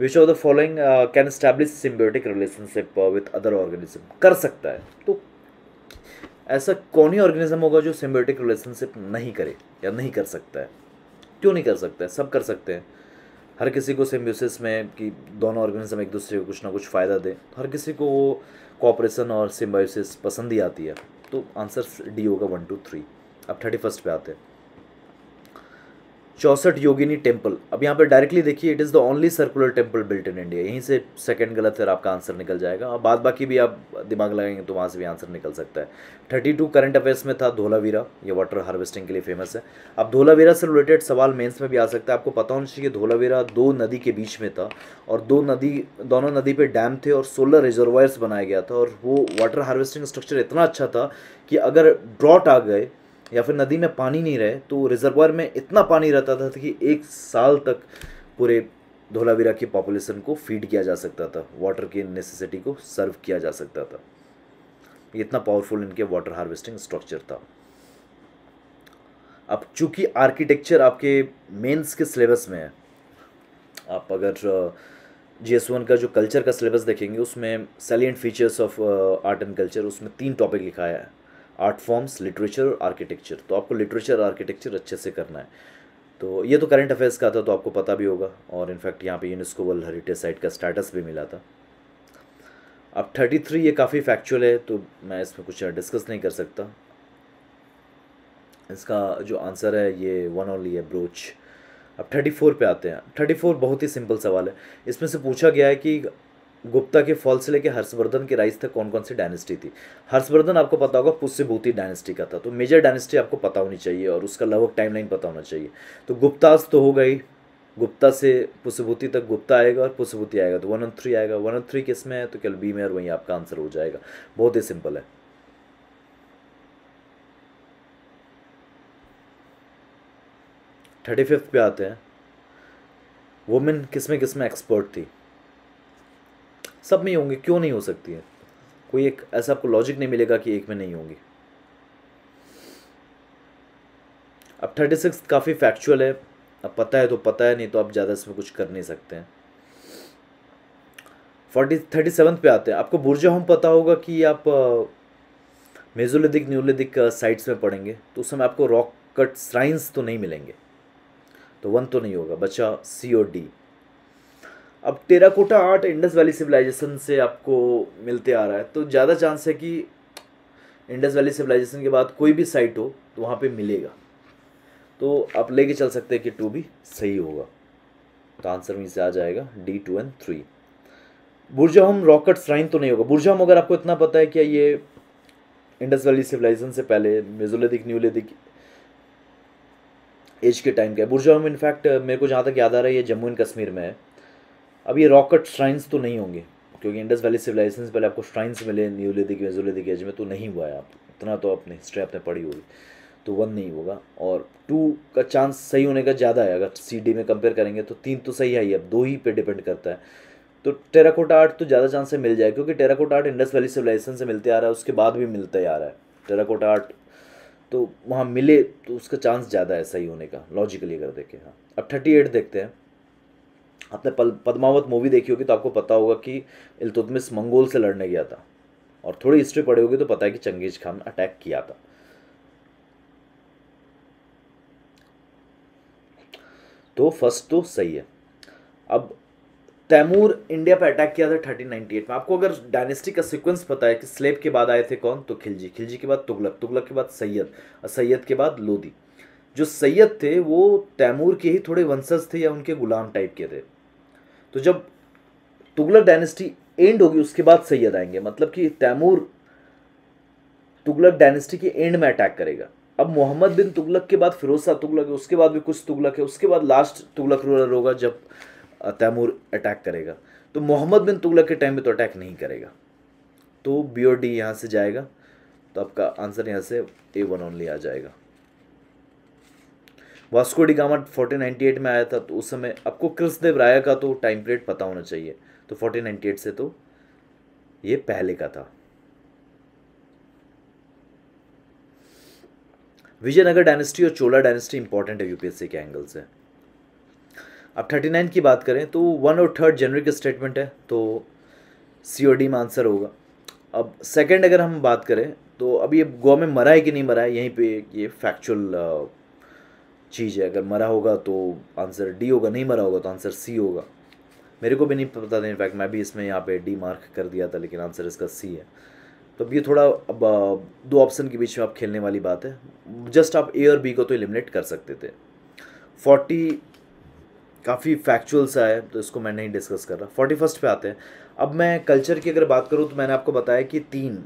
which of the following can establish symbiotic relationship with other organism कर सकता है तो ऐसा कौन ही ऑर्गेनिज्म होगा जो सिम्बियोटिक रिलेशनशिप नहीं करे या नहीं कर सकता है क्यों नहीं कर सकता है सब कर सकते हैं हर किसी को सिम्बियोसिस में कि दोनों ऑर्गेनिज्म एक दूसरे को कुछ ना कुछ फ़ायदा दें तो हर किसी को वो कॉपरेशन और सिम्बायोसिस पसंद ही आती है तो आंसर डी होगा वन टू थ्री अब थर्टी फर्स्ट पर आते हैं चौसठ योगिनी टेम्पल अब यहाँ पर डायरेक्टली देखिए it is the only circular temple built in India यहीं से सेकंड गलत फिर आपका आंसर निकल जाएगा और बाद बाकी भी आप दिमाग लगाएंगे तो वहाँ से भी आंसर निकल सकता है थर्टी टू करंट अफेयर्स में था धोलावीरा ये वाटर हार्वेस्टिंग के लिए फेमस है अब धोलावीरा से रिलेटेड सवाल मेन्स में भी आ सकता है आपको पता होना चाहिए धोलावीरा दो नदी के बीच में था और दो नदी दोनों नदी पर डैम थे और सोलर रिजर्वायर्स बनाया गया था और वो वाटर हार्वेस्टिंग स्ट्रक्चर इतना अच्छा था कि अगर ड्रॉट आ गए या फिर नदी में पानी नहीं रहे तो रिजर्वर में इतना पानी रहता था कि एक साल तक पूरे धोलावीरा की पॉपुलेशन को फीड किया जा सकता था वाटर की नेसेसिटी को सर्व किया जा सकता था इतना पावरफुल इनके वाटर हार्वेस्टिंग स्ट्रक्चर था अब चूंकि आर्किटेक्चर आपके मेंस के सिलेबस में है आप अगर जी एस वन का जो कल्चर का सिलेबस देखेंगे उसमें salient features of art and culture उसमें तीन टॉपिक लिखा है आर्ट फॉर्म्स लिटरेचर आर्किटेक्चर तो आपको लिटरेचर आर्किटेक्चर अच्छे से करना है तो ये तो करंट अफेयर्स का था तो आपको पता भी होगा और इनफैक्ट यहाँ पे यूनेस्को वर्ल्ड हेरिटेज साइट का स्टेटस भी मिला था अब थर्टी थ्री ये काफ़ी फैक्चुअल है तो मैं इसमें कुछ डिस्कस नहीं कर सकता इसका जो आंसर है ये वन ओनली है ब्रोच अब थर्टी फोर पे आते हैं थर्टी फोर बहुत ही सिंपल सवाल है इसमें से पूछा गया है कि गुप्ता के फॉल से लेकर हर्षवर्धन के राइज तक कौन कौन सी डायनेस्टी थी हर्षवर्धन आपको पता होगा पुष्यभूति डायनेस्टी का था तो मेजर डायनेस्टी आपको पता होनी चाहिए और उसका लगभग टाइमलाइन पता होना चाहिए तो गुप्तास तो हो गई गुप्ता से पुष्यभूति तक गुप्ता आएगा और पुष्यभूति आएगा तो वन एंड थ्री आएगा वन एंड थ्री किस में है तो केवल बी में और वहीं आपका आंसर हो जाएगा बहुत ही सिंपल है थर्टी फिफ्थ पे आते हैं वुमेन किस में किस में एक्सपर्ट थी सब में होंगे क्यों नहीं हो सकती है कोई एक ऐसा आपको लॉजिक नहीं मिलेगा कि एक में नहीं होंगी अब थर्टी सिक्स काफ़ी फैक्चुअल है अब पता है तो पता है नहीं तो आप ज़्यादा इसमें कुछ कर नहीं सकते हैं फोर्टी थर्टी सेवन्थ पे आते हैं आपको बुर्जा हम पता होगा कि आप मेजोलिदिक न्यूलिदिक साइट्स में पढ़ेंगे तो उस समय आपको रॉक कट साइंस तो नहीं मिलेंगे तो वन तो नहीं होगा बचा सी और डी अब terracotta art Indus Valley civilisation से आपको मिलते आ रहा है तो ज़्यादा चांस है कि इंडस वैली सिविलाइजेशन के बाद कोई भी साइट हो तो वहाँ पे मिलेगा तो आप लेके चल सकते हैं कि टू भी सही होगा तो आंसर वहीं से आ जाएगा D two and three Burzahom rock cut shrine तो नहीं होगा बुरजाहम अगर आपको इतना पता है क्या ये इंडस वैली सिविलाइजेशन से पहले मेजोलेदिक न्यूलेदिक एज के टाइम का है बुरजाहम इनफैक्ट मेरे को जहाँ तक याद आ रहा है ये जम्मू एंड कश्मीर में है अब ये रॉकेट श्राइन्स तो नहीं होंगे क्योंकि इंडस वैली सिविलाइजेशन पहले आपको श्राइन्स मिले न्यूलिदिक वेजोलिदिक एज में तो नहीं हुआ है आप इतना तो आपने हिस्ट्री आपने पढ़ी होगी तो वन नहीं होगा और टू का चांस सही होने का ज़्यादा है अगर सी डी में कंपेयर करेंगे तो तीन तो सही है अब दो ही पे डिपेंड करता है तो टेराकोटा आर्ट तो ज़्यादा चांस से मिल जाए क्योंकि terracotta art Indus Valley civilisation से मिलते आ रहा है उसके बाद भी मिलते ही आ रहा है टेराकोटा आर्ट तो वहाँ मिले तो उसका चांस ज़्यादा है सही होने का लॉजिकली अगर देखें हाँ अब थर्टी एट देखते हैं आपने पद्मावत मूवी देखी होगी तो आपको पता होगा कि इलतुतमिस मंगोल से लड़ने गया था और थोड़ी हिस्ट्री पढ़ी होगी तो पता है कि चंगेज खान अटैक किया था तो फर्स्ट तो सही है अब तैमूर इंडिया पर अटैक किया था 1398 में आपको अगर डायनेस्टी का सीक्वेंस पता है कि स्लेब के बाद आए थे कौन तो खिलजी खिलजी के बाद तुगलक तुगलक के बाद सैयद और सैयद के बाद लोधी जो सैयद थे वो तैमूर के ही थोड़े वंशज थे या उनके गुलाम टाइप के थे तो जब तुगलक डायनेस्टी एंड होगी उसके बाद सैयद आएंगे मतलब कि तैमूर तुगलक डायनेस्टी के एंड में अटैक करेगा अब मोहम्मद बिन तुगलक के बाद फिरोज शाह तुगलक है उसके बाद भी कुछ तुगलक है उसके बाद लास्ट तुगलक रूलर होगा जब तैमूर अटैक करेगा तो मोहम्मद बिन तुगलक के टाइम में तो अटैक नहीं करेगा तो बी ओ डी यहाँ से जाएगा तो आपका आंसर यहाँ से ए वन ओनली आ जाएगा Vasco da Gama fourteen ninety eight में आया था तो उस समय आपको कृष्णदेव राय का तो टाइम पीरियड पता होना चाहिए तो फोर्टीन नाइन्टी एट से तो ये पहले का था विजयनगर डायनेस्टी और चोला डायनेस्टी इंपॉर्टेंट है यूपीएससी के एंगल से अब थर्टी नाइन की बात करें तो वन और थर्ड जनवरी का स्टेटमेंट है तो सी ओ डी में आंसर होगा अब सेकंड अगर हम बात करें तो अब ये गोवा में मरा है कि नहीं मरा है यहीं पे ये फैक्चुअल चीज़ है अगर मरा होगा तो आंसर डी होगा नहीं मरा होगा तो आंसर सी होगा मेरे को भी नहीं पता था इनफैक्ट मैं भी इसमें यहाँ पे डी मार्क कर दिया था लेकिन आंसर इसका सी है तो अब ये थोड़ा अब दो ऑप्शन के बीच में आप खेलने वाली बात है जस्ट आप ए और बी को तो एलिमिनेट कर सकते थे फोर्टी काफ़ी फैक्चुअल सा है तो इसको मैं नहीं डिस्कस कर रहा फोर्टी फर्स्ट पे आते हैं अब मैं कल्चर की अगर बात करूँ तो मैंने आपको बताया कि तीन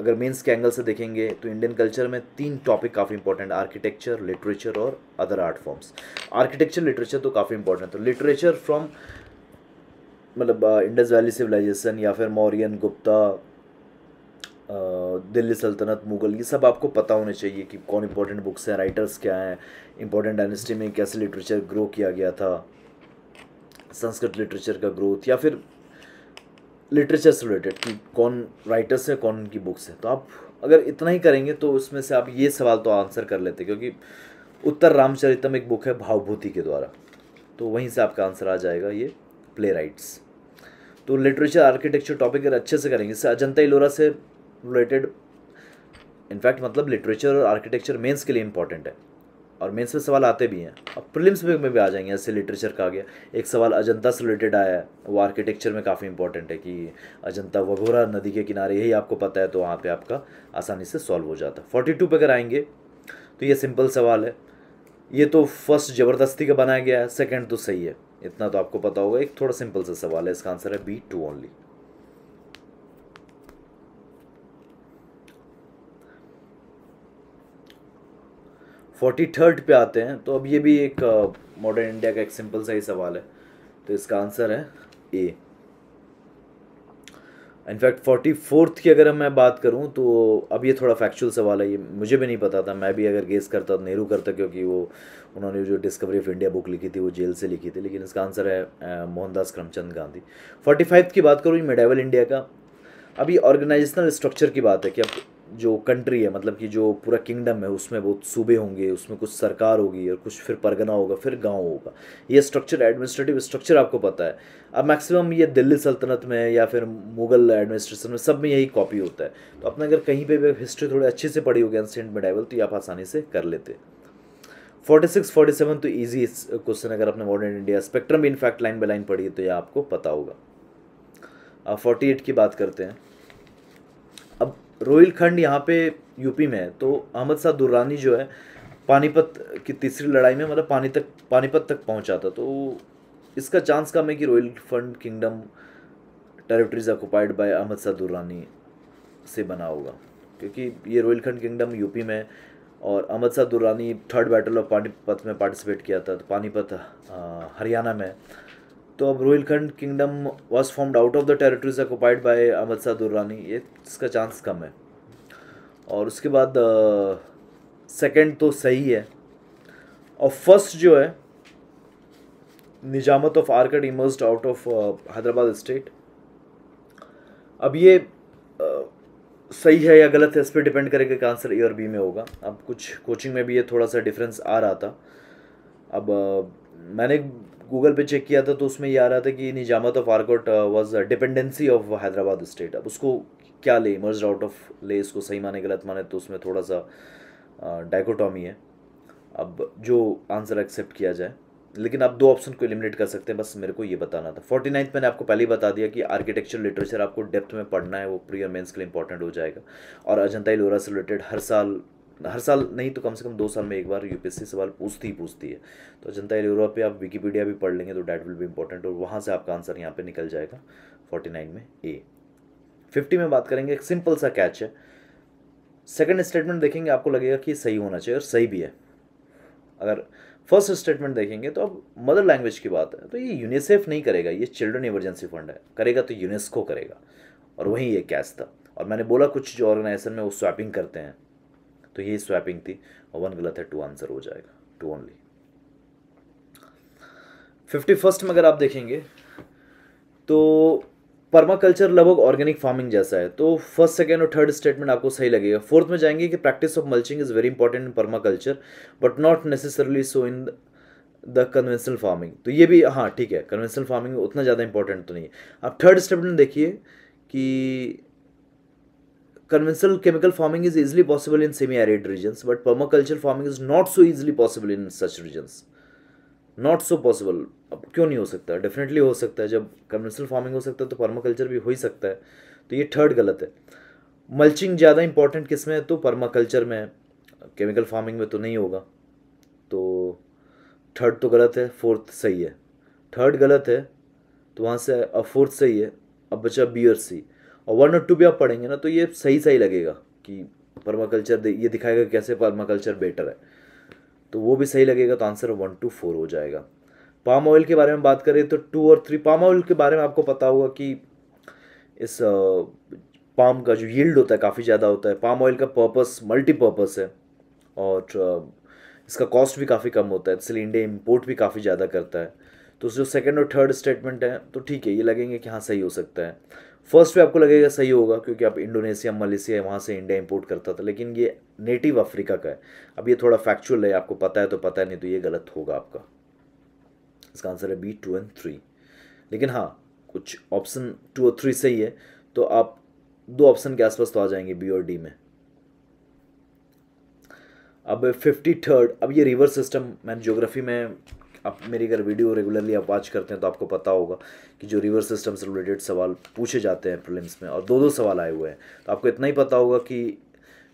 अगर मेंस के एंगल से देखेंगे तो इंडियन कल्चर में तीन टॉपिक काफ़ी इंपॉर्टेंट आर्किटेक्चर लिटरेचर और other art forms architecture literature तो काफ़ी इंपॉर्टेंट है तो लिटरेचर फ्रॉम मतलब इंडस वैली सिविलाइजेशन या फिर मौर्यन गुप्ता uh, दिल्ली सल्तनत मुगल ये सब आपको पता होने चाहिए कि कौन इंपॉर्टेंट बुक्स हैं राइटर्स क्या हैं इंपॉर्टेंट डायनेस्टी में कैसे लिटरेचर ग्रो किया गया था संस्कृत लिटरेचर का ग्रोथ या फिर लिटरेचर से रिलेटेड कि कौन राइटर्स हैं कौन उनकी बुक्स हैं तो आप अगर इतना ही करेंगे तो उसमें से आप ये सवाल तो आंसर कर लेते क्योंकि उत्तर रामचरितम एक बुक है भावभूति के द्वारा तो वहीं से आपका आंसर आ जाएगा ये प्ले राइट्स तो लिटरेचर आर्किटेक्चर टॉपिक अगर अच्छे से करेंगे इससे अजंता इलोरा से रिलेटेड इनफैक्ट मतलब लिटरेचर और आर्किटेक्चर मेंस के लिए इंपॉर्टेंट है और मेंस में सवाल आते भी हैं और प्रीलिम्स में भी आ जाएंगे जैसे लिटरेचर का आ गया एक सवाल अजंता से रिलेटेड आया है वो आर्किटेक्चर में काफ़ी इंपॉर्टेंट है कि अजंता वघोरा नदी के किनारे यही आपको पता है तो वहाँ पे आपका आसानी से सॉल्व हो जाता है फोर्टी टू पर अगर आएंगे तो ये सिंपल सवाल है ये तो फर्स्ट ज़बरदस्ती का बनाया गया है सेकेंड तो सही है इतना तो आपको पता होगा एक थोड़ा सिंपल सा सवाल है इसका आंसर है B two only forty third पे आते हैं तो अब ये भी एक मॉडर्न इंडिया का एक सिंपल सा ही सवाल है तो इसका आंसर है ए इनफैक्ट फोर्टी फोर्थ की अगर मैं बात करूं तो अब ये थोड़ा फैक्चुअल सवाल है ये मुझे भी नहीं पता था मैं भी अगर गेस करता तो नेहरू करता क्योंकि वो उन्होंने जो डिस्कवरी ऑफ इंडिया बुक लिखी थी वो जेल से लिखी थी लेकिन इसका आंसर है मोहनदास करमचंद गांधी फोर्टी फाइव की बात करूँ मेडावल इंडिया का अभी ऑर्गेनाइजेशनल स्ट्रक्चर की बात है कि अब जो कंट्री है मतलब कि जो पूरा किंगडम है उसमें बहुत सूबे होंगे उसमें कुछ सरकार होगी और कुछ फिर परगना होगा फिर गांव होगा ये स्ट्रक्चर एडमिनिस्ट्रेटिव स्ट्रक्चर आपको पता है अब मैक्सिमम ये दिल्ली सल्तनत में या फिर मुगल एडमिनिस्ट्रेशन में सब में यही कॉपी होता है तो अपने अगर कहीं पर भी हिस्ट्री थोड़ी अच्छे से पढ़ी होगी एंसेंट मेडाइवल तो ये आप आसानी से कर लेते फोर्टी सिक्स फोर्टी सेवन तो ईजी क्वेश्चन अगर आपने modern India spectrum in fact line by line पढ़ी है तो यह आपको पता होगा फोर्टी एट की बात करते हैं रोहिलखंड यहाँ पे यूपी में है तो अहमद शाह दुर्रानी जो है पानीपत की तीसरी लड़ाई में मतलब पानी तक पानीपत तक पहुँचा था तो इसका चांस कम है कि Rohilkhand kingdom territories occupied by Ahmad Shah Durrani से बना होगा क्योंकि ये रोहिलखंड किंगडम यूपी में और Ahmad Shah Durrani third battle of Panipat में पार्टिसिपेट किया था तो पानीपत हाँ, हरियाणा में तो अब Rohilkhand kingdom was formed out of the territories occupied by Shah Durrani ये इसका चांस कम है और उसके बाद सेकंड तो सही है और फर्स्ट जो है Nizamat of Arcot emerge out of Hyderabad state अब ये आ, सही है या गलत है इस पर डिपेंड करेगा कि आंसर ए और बी में होगा अब कुछ कोचिंग में भी ये थोड़ा सा डिफरेंस आ रहा था अब आ, मैंने गूगल पे चेक किया था तो उसमें ये आ रहा था कि Nizamat of Arcot was dependency of Hyderabad state अब उसको क्या ले मर्ज आउट ऑफ ले इसको सही माने गलत माने तो उसमें थोड़ा सा डाइकोटॉमी uh, है अब जो आंसर एक्सेप्ट किया जाए लेकिन आप दो ऑप्शन को एलिमिनेट कर सकते हैं बस मेरे को ये बताना था फोर्टी नाइन्थ मैंने आपको पहले ही बता दिया कि आर्किटेक्चर लिटरेचर आपको डेप्थ में पढ़ना है वो प्रियर मेंस मेन्स के लिए इंपॉर्टेंट हो जाएगा और अजंता इलोरा से रिलेटेड हर साल हर साल नहीं तो कम से कम दो साल में एक बार यूपीएससी सवाल पूछती ही पूछती है तो जनता एलोरा पे आप विकीपीडिया भी पढ़ लेंगे तो डैट विल भी इंपॉर्टेंट और वहाँ से आपका आंसर यहाँ पे निकल जाएगा फोर्टी नाइन में ए फिफ्टी में बात करेंगे एक सिंपल सा कैच है सेकेंड स्टेटमेंट देखेंगे आपको लगेगा कि सही होना चाहिए और सही भी है अगर फर्स्ट स्टेटमेंट देखेंगे तो अब मदर लैंग्वेज की बात है तो ये यूनिसेफ नहीं करेगा ये चिल्ड्रन इमरजेंसी फंड है करेगा तो यूनेस्को करेगा और वहीं ये कैच था और मैंने बोला कुछ जो ऑर्गेनाइजेशन में वो स्वैपिंग करते हैं तो ये स्वैपिंग थी और वन गलत है टू आंसर हो जाएगा टू ओनली फिफ्टी फर्स्ट में अगर आप देखेंगे तो परमाकल्चर लगभग ऑर्गेनिक फार्मिंग जैसा है तो फर्स्ट सेकेंड और थर्ड स्टेटमेंट आपको सही लगेगा फोर्थ में जाएंगे कि practice of mulching is very important in permaculture but not necessarily so in the conventional farming तो ये भी हाँ ठीक है कन्वेंशनल फार्मिंग उतना ज़्यादा इंपॉर्टेंट तो नहीं है आप थर्ड स्टेटमेंट देखिए कि Conventional chemical farming is easily possible in semi-arid regions, but permaculture farming is not so easily possible in such regions. Not so possible अब क्यों नहीं हो सकता डेफिनेटली हो सकता है जब कन्वेंशनल फार्मिंग हो सकता है तो परमाकल्चर भी हो ही सकता है तो ये थर्ड गलत है मल्चिंग ज़्यादा इंपॉर्टेंट किस में है तो परमाकल्चर में केमिकल फार्मिंग में तो नहीं होगा तो थर्ड तो गलत है फोर्थ सही है थर्ड गलत है तो वहाँ से अब फोर्थ सही है अब बचा बी और सी और वन और टू भी आप पढ़ेंगे ना तो ये सही सही लगेगा कि परमाकल्चर ये दिखाएगा कैसे पर्माकल्चर बेटर है तो वो भी सही लगेगा तो आंसर वन टू फोर हो जाएगा पाम ऑयल के बारे में बात करें तो टू और थ्री पाम ऑयल के बारे में आपको पता होगा कि इस पाम का जो यील्ड होता है काफ़ी ज़्यादा होता है पाम ऑयल का पर्पस मल्टीपर्पस है और इसका कॉस्ट भी काफ़ी कम होता है तो इसलिए इंडिया इम्पोर्ट भी काफ़ी ज़्यादा करता है तो जो सेकेंड और थर्ड स्टेटमेंट है तो ठीक है ये लगेंगे कि हाँ सही हो सकता है फर्स्ट पे आपको लगेगा सही होगा क्योंकि आप इंडोनेशिया मलेशिया वहाँ से इंडिया इंपोर्ट करता था लेकिन ये नेटिव अफ्रीका का है अब ये थोड़ा फैक्चुअल है आपको पता है तो पता है नहीं तो ये गलत होगा आपका इसका आंसर है बी टू एंड थ्री लेकिन हाँ कुछ ऑप्शन टू और थ्री सही है तो आप दो ऑप्शन के आसपास तो आ जाएंगे बी और डी में अब फिफ्टी थर्ड अब ये रिवर सिस्टम मैंने ज्योग्राफी में आप मेरी अगर वीडियो रेगुलरली आप वॉच करते हैं तो आपको पता होगा कि जो रिवर सिस्टम से रिलेटेड सवाल पूछे जाते हैं प्रिलिम्स में और दो दो सवाल आए हुए हैं तो आपको इतना ही पता होगा कि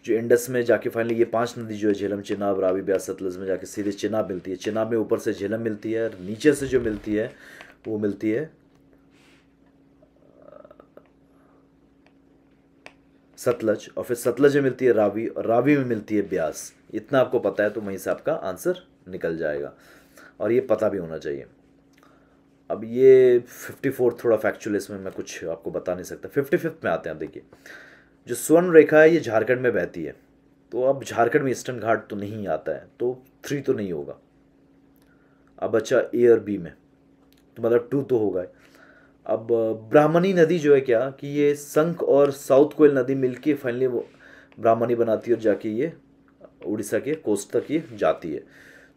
जो इंडस में जाके फाइनली ये पांच नदी जो है झेलम चिनाब रावी ब्यास सतलज में जाके सीधे चिनाब मिलती है चिनाब में ऊपर से झेलम मिलती है और नीचे से जो मिलती है वो मिलती है सतलज और फिर सतलज में मिलती है रावी और रावी में मिलती है ब्यास इतना आपको पता है तो वहीं से आपका आंसर निकल जाएगा और ये पता भी होना चाहिए अब ये फिफ्टी फोर्थ थोड़ा फैक्चुअल इसमें मैं कुछ आपको बता नहीं सकता फिफ्टी फिफ्थ में आते हैं देखिए जो स्वर्ण रेखा है ये झारखंड में बहती है तो अब झारखंड में ईस्टर्न घाट तो नहीं आता है तो थ्री तो नहीं होगा अब अच्छा ए और बी में तो मतलब टू तो होगा अब ब्राह्मणी नदी जो है क्या कि ये संख और साउथ कोयल नदी मिलके फाइनली ब्राह्मणी बनाती है और जाके ये उड़ीसा के कोस्ट तक ये जाती है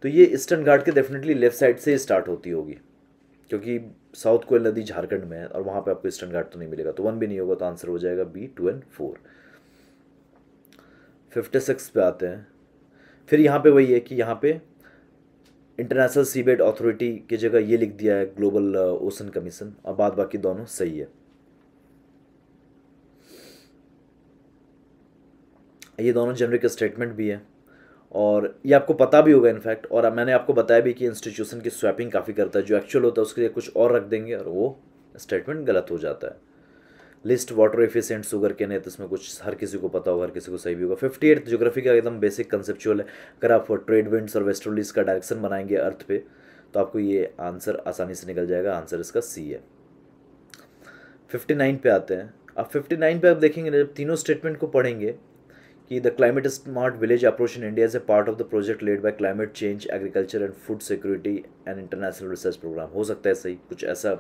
तो ये ईस्टर्न घाट के डेफिनेटली लेफ्ट साइड से स्टार्ट होती होगी क्योंकि साउथ कोयल नदी झारखंड में है और वहाँ पे आपको ईस्टर्न घाट तो नहीं मिलेगा तो वन भी नहीं होगा तो आंसर हो जाएगा B two and four fifty six पे आते हैं फिर यहाँ पे वही है कि यहाँ पे इंटरनेशनल सी बेट अथॉरिटी की जगह ये लिख दिया है ग्लोबल ओसन कमीशन और बाद बाकी दोनों सही है ये दोनों जेनरिक स्टेटमेंट भी है और ये आपको पता भी होगा इनफैक्ट और मैंने आपको बताया भी कि इंस्टीट्यूशन की स्वैपिंग काफ़ी करता है जो एक्चुअल होता है उसके लिए कुछ और रख देंगे और वो स्टेटमेंट गलत हो जाता है लिस्ट वाटर एफिशिएंट सुगर के नहीं तो इसमें कुछ हर किसी को पता होगा हर किसी को सही भी होगा फिफ्टी एट जोग्राफी का एकदम बेसिक कंसेप्चुअल है अगर आप ट्रेड विंड्स और वेस्टर्लीज का डायरेक्शन बनाएंगे अर्थ पे तो आपको ये आंसर आसानी से निकल जाएगा आंसर इसका सी है फिफ्टी नाइन पे आते हैं अब फिफ्टी नाइन पे आप देखेंगे जब तीनों स्टेटमेंट को पढ़ेंगे कि the climate smart village approach in India is a part of the project led by climate change agriculture and food security and international research programme हो सकता है सही कुछ ऐसा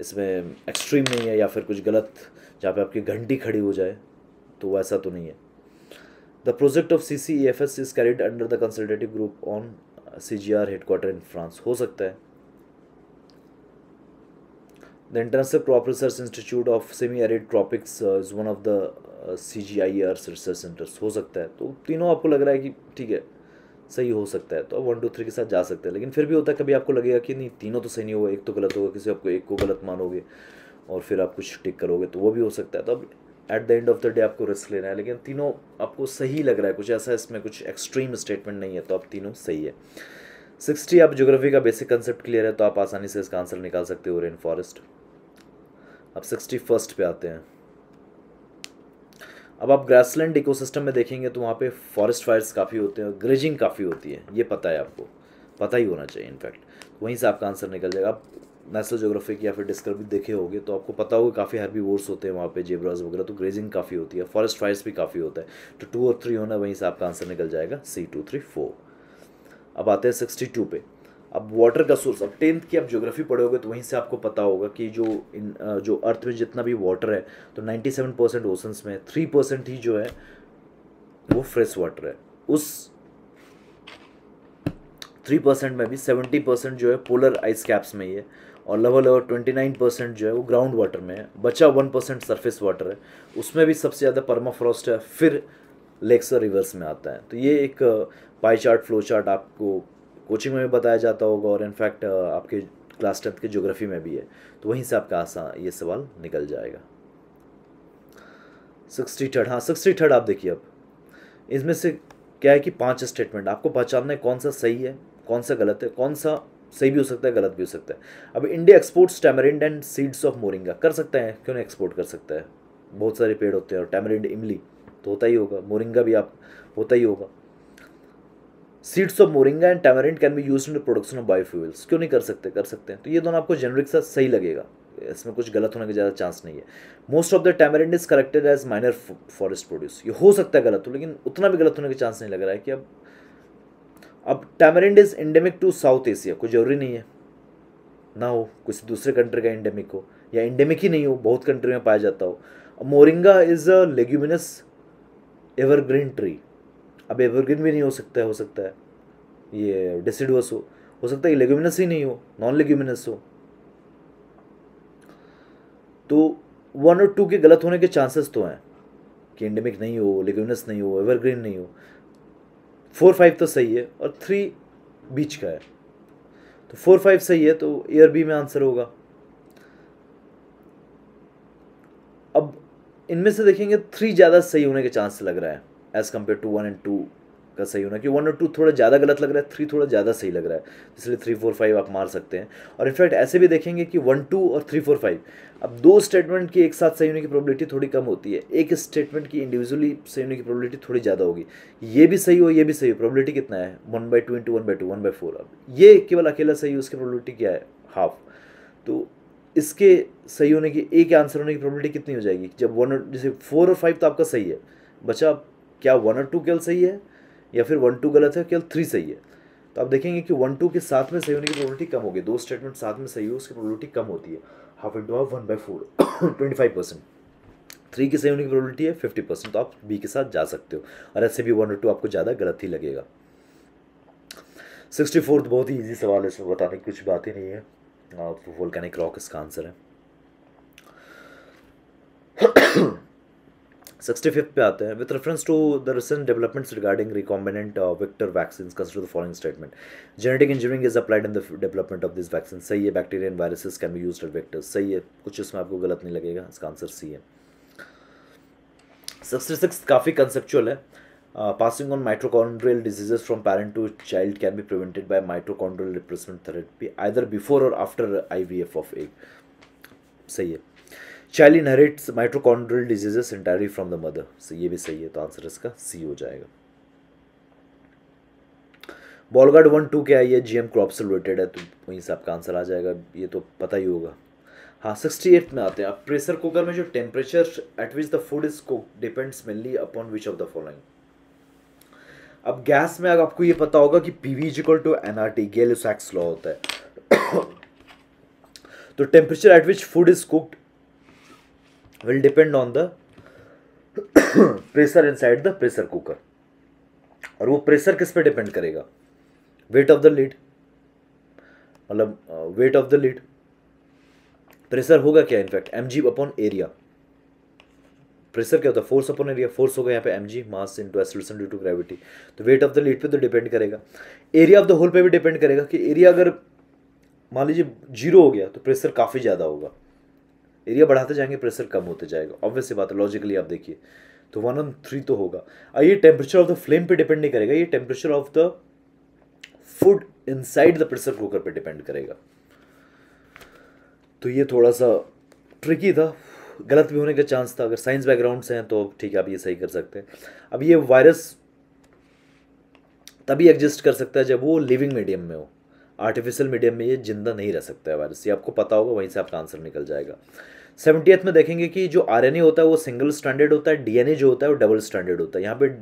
इसमें एक्सट्रीम नहीं है या फिर कुछ गलत जहाँ पे आपकी घंटी खड़ी हो जाए तो वैसा तो नहीं है the project of C C E F S is carried under the consultative group on C G R headquarter in France हो सकता है the international crop research institute of semi arid tropics is one of the C G I earth research centres हो सकता है तो तीनों आपको लग रहा है कि ठीक है सही हो सकता है तो आप वन टू थ्री के साथ जा सकते हैं लेकिन फिर भी होता है कभी आपको लगेगा कि नहीं तीनों तो सही नहीं होगा एक तो गलत होगा किसी आपको एक को गलत मानोगे और फिर आप कुछ टिक करोगे तो वो भी हो सकता है तो अब at the end of the day आपको रिस्क लेना है लेकिन तीनों आपको सही लग रहा है कुछ ऐसा इसमें कुछ एक्सट्रीम स्टेटमेंट नहीं है तो आप तीनों सही है सिक्सटी आप ज्योग्राफी का बेसिक कंसेप्ट क्लियर है तो आप आसानी से इसका आंसर निकाल सकते हो रेन फॉरेस्ट अब सिक्सटी फर्स्ट पे आते हैं अब आप ग्रासलैंड इकोसिस्टम में देखेंगे तो वहाँ पे फॉरेस्ट फायर्स काफ़ी होते हैं ग्रेजिंग काफ़ी होती है ये पता है आपको पता ही होना चाहिए इनफैक्ट वहीं से आपका आंसर निकल जाएगा आप नेशनल जोग्राफिक या फिर डिस्कवरी देखे होगे तो आपको पता होगा काफ़ी हर्बी वोर्स होते हैं वहाँ पे जेबराज वगैरह तो ग्रेजिंग काफ़ी होती है फॉरेस्ट फायर्स भी काफ़ी होता है तो टू और थ्री होना वहीं से आपका आंसर निकल जाएगा सी टू थ्री फोर अब आते हैं सिक्सटी टू पे अब वाटर का सोर्स अब टेंथ की आप ज्योग्राफी पढ़ोगे तो वहीं से आपको पता होगा कि जो इन जो अर्थ में जितना भी वाटर है तो 97 परसेंट ओसन्स में थ्री परसेंट ही जो है वो फ्रेश वाटर है उस थ्री परसेंट में भी सेवेंटी परसेंट जो है पोलर आइस कैप्स में ही है और लगभग लगभग ट्वेंटी नाइन परसेंट जो है वो ग्राउंड वाटर में है बचा वन परसेंट सरफेस वाटर है उसमें भी सबसे ज़्यादा परमाफ्रॉस्ट है फिर लेक्स और रिवर्स में आता है तो ये एक पाई चार्ट फ्लो चार्ट आपको कोचिंग में भी बताया जाता होगा और इनफैक्ट आपके क्लास टेंथ के ज्योग्राफी में भी है तो वहीं से आपका आसान ये सवाल निकल जाएगा सिक्सटी थर्ड हाँ सिक्सटी थर्ड आप देखिए अब इसमें से क्या है कि पांच स्टेटमेंट आपको पहचानना है कौन सा सही है कौन सा गलत है कौन सा सही भी हो सकता है गलत भी हो सकता है अब India exports tamarind and seeds of moringa कर सकते हैं क्यों नहीं एक्सपोर्ट कर सकता है बहुत सारे पेड़ होते हैं और टैमरिंड इमली तो होता ही होगा मोरिंगा भी आप होता ही होगा seeds of moringa and tamarind can be use in production of biofuels क्यों नहीं कर सकते कर सकते हैं तो ये दोनों आपको जेनरिक सा सही लगेगा इसमें कुछ गलत होने का ज़्यादा चांस नहीं है most of the tamarind is corrected as minor forest produce ये हो सकता है गलत हो लेकिन उतना भी गलत होने का चांस नहीं लग रहा है कि अब अब tamarind is endemic to South Asia कोई ज़रूरी नहीं है ना हो किसी दूसरे कंट्री का इंडेमिक हो या इंडेमिक ही नहीं हो बहुत कंट्री में पाया जाता हो moringa is a leguminous evergreen tree अब एवरग्रीन भी नहीं हो सकता है हो सकता है ये डेसिडुअस हो हो सकता है लेग्यूमिनस ही नहीं हो नॉन लेग्यूमिनस हो तो वन और टू के गलत होने के चांसेस तो हैं कि एंडेमिक नहीं हो लेग्यूमिनस नहीं हो एवरग्रीन नहीं हो फोर फाइव तो सही है और थ्री बीच का है तो फोर फाइव सही है तो एयर बी में आंसर होगा अब इनमें से देखेंगे थ्री ज़्यादा सही होने के चांस लग रहा है as compare to one and two का सही होना क्योंकि वन और टू थोड़ा ज़्यादा गलत लग रहा है थ्री थोड़ा ज़्यादा सही लग रहा है इसलिए थ्री फोर फाइव आप मार सकते हैं और इनफैक्ट ऐसे भी देखेंगे कि वन टू और थ्री फोर फाइव अब दो स्टेटमेंट की एक साथ सही होने की प्रोबेबिलिटी थोड़ी कम होती है एक स्टेटमेंट की इंडिविजुअली सही होने की प्रोबेबिलिटी थोड़ी ज़्यादा होगी ये भी सही हो ये भी सही हो प्रोबिलिटी कितना है one by two into one by two one by four अब ये केवल अकेला सही हो उसकी प्रोबिलिटी क्या है हाफ तो इसके सही होने की एक आंसर होने की प्रोबिलिटी कितनी हो जाएगी जब वन जैसे फोर और फाइव तो आपका सही है बचा क्या वन और टू केवल सही है या फिर वन टू गलत है केवल थ्री सही है तो आप देखेंगे कि वन टू के साथ में सही होने की प्रोबेबिलिटी कम होगी दो स्टेटमेंट साथ में सही हो उसकी प्रोबेबिलिटी कम होती है half into half one by four twenty five percent three की सही होने की प्रोबेबिलिटी है फिफ्टी परसेंट तो आप बी के साथ जा सकते हो और ऐसे भी वन और टू आपको ज़्यादा गलत ही लगेगा सिक्सटी फोर्थ बहुत ही ईजी सवाल है इसमें बताने की कुछ बात ही नहीं है वोल्केनिक हाँ, तो रॉक इसका आंसर है सिक्सटी फिफ्थ पे आते हैं with reference to the recent developments regarding recombinant vector vaccine consider the following statement genetic engineering is applied in the development of this vaccine सही है bacteria and viruses can be use at सही है कुछ इसमें आपको गलत नहीं लगेगा इसका आंसर सी है सिक्सटी सिक्स काफ़ी कंसेप्चुअल है passing on mitochondrial diseases from parent to child can be prevented by mitochondrial replacement therapy either before और after I V F of egg सही है child inherits mitochondrial diseases entirely from the mother so ये भी सही है तो answer इसका सी हो जाएगा बॉलगार्ड वन टू क्या है ये जीएम क्रॉप से रिलेटेड है तो वहीं से आपका आंसर आ जाएगा ये तो पता ही होगा हाँ सिक्सटी एट में आते हैं अब प्रेशर कुकर में जो temperature at which the food is cook depends mainly upon which of the following अब गैस में अगर आपको ये पता होगा कि P V equal to N R T Gay Lussac's law होता है [coughs] तो temperature at which food is cooked will depend on the pressure [coughs] inside the pressure cooker और वो प्रेशर किस पर डिपेंड करेगा वेट ऑफ द लीड मतलब weight of the lead pressure होगा क्या in fact M G upon area pressure क्या होता है फोर्स अपॉन एरिया फोर्स होगा यहाँ पे M G mass into acceleration due to gravity तो वेट ऑफ द लीड पे तो डिपेंड करेगा एरिया ऑफ द होल पे भी डिपेंड करेगा कि एरिया अगर मान लीजिए जीरो हो गया तो प्रेशर काफ़ी ज़्यादा होगा एरिया बढ़ाते जाएंगे प्रेशर कम होते जाएगा ऑब्वियस बात है लॉजिकली आप देखिए तो वन ऑन थ्री तो होगा और ये टेम्परेचर ऑफ द फ्लेम पे डिपेंड नहीं करेगा ये temperature of the food inside the pressure cooker पे डिपेंड करेगा तो ये थोड़ा सा ट्रिकी था गलत भी होने का चांस था अगर साइंस बैकग्राउंड से हैं तो ठीक है आप ये सही कर सकते हैं अब ये वायरस तभी एग्जिस्ट कर सकता है जब वो लिविंग मीडियम में हो आर्टिफिशियल मीडियम में ये जिंदा नहीं रह सकता है वायरस ये आपको पता होगा वहीं से आपका आंसर निकल जाएगा सेवेंटी में देखेंगे कि जो आर होता है वो सिंगल स्टैंडर्ड होता है डी जो होता है वो डबल स्टैंडर्ड होता है यहाँ पर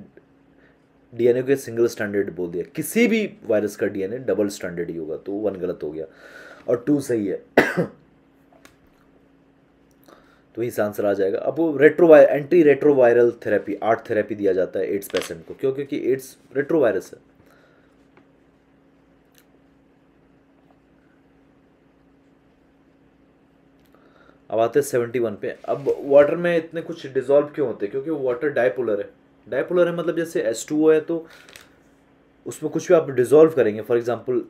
डी को सिंगल स्टैंडर्ड बोल दिया किसी भी वायरस का डी डबल स्टैंडर्ड ही होगा तो वन गलत हो गया और टू सही है तो वहीं से आंसर आ जाएगा अब वो retro anti retroviral therapy ART therapy दिया जाता है एड्स पेशेंट को क्यों क्योंकि एड्स रेट्रोवायरस है अब आते हैं सेवेंटी वन पे अब वाटर में इतने कुछ डिजोल्व क्यों होते हैं क्योंकि वाटर डाइपोलर है डाइपोलर है मतलब जैसे एस टू ओ है तो उसमें कुछ भी आप डिजोल्व करेंगे for example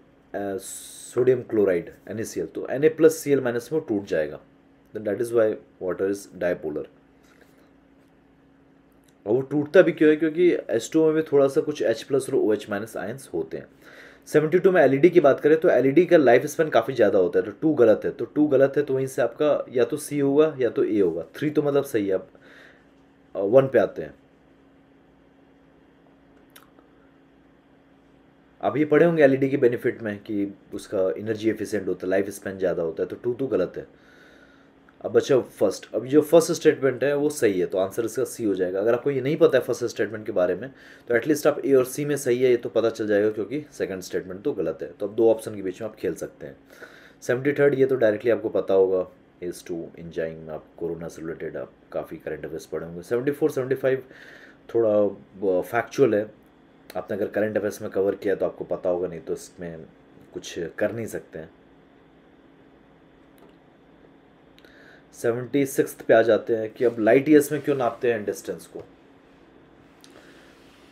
sodium chloride N A C L तो N A plus C L minus में टूट जाएगा that is why water is dipolar और वो टूटता भी क्यों है क्योंकि एस टू में भी थोड़ा सा कुछ एच प्लस और ओ एच माइनस आयंस होते हैं सेवेंटी टू में एलईडी की बात करें तो एलईडी का लाइफ स्पेन काफ़ी ज़्यादा होता है तो टू गलत है तो टू गलत है तो वहीं से आपका या तो सी होगा या तो ए होगा थ्री तो मतलब सही है आप वन पे आते हैं आप ये पढ़े होंगे एलईडी के बेनिफिट में कि उसका एनर्जी एफिशिएंट होता है लाइफ स्पेन ज़्यादा होता है तो टू तो गलत है अब बच्चा फर्स्ट अब जो फर्स्ट स्टेटमेंट है वो सही है तो आंसर इसका सी हो जाएगा अगर आपको ये नहीं पता है फर्स्ट स्टेटमेंट के बारे में तो एटलीस्ट आप ए और सी में सही है ये तो पता चल जाएगा क्योंकि सेकंड स्टेटमेंट तो गलत है तो अब दो ऑप्शन के बीच में आप खेल सकते हैं सेवेंटी थर्ड ये तो डायरेक्टली आपको पता होगा इज़ टू इंजाइंग आप कोरोना से रिलेटेड आप काफ़ी करंट अफेयर्स पढ़े होंगे सेवेंटी फोर सेवेंटी फाइव थोड़ा फैक्चुअल है आपने अगर करंट अफेयर्स में कवर किया तो आपको पता होगा नहीं तो इसमें कुछ कर नहीं सकते हैं सेवेंटी सिक्स पे आ जाते हैं कि अब लाइट ईयर्स में क्यों नापते हैं डिस्टेंस को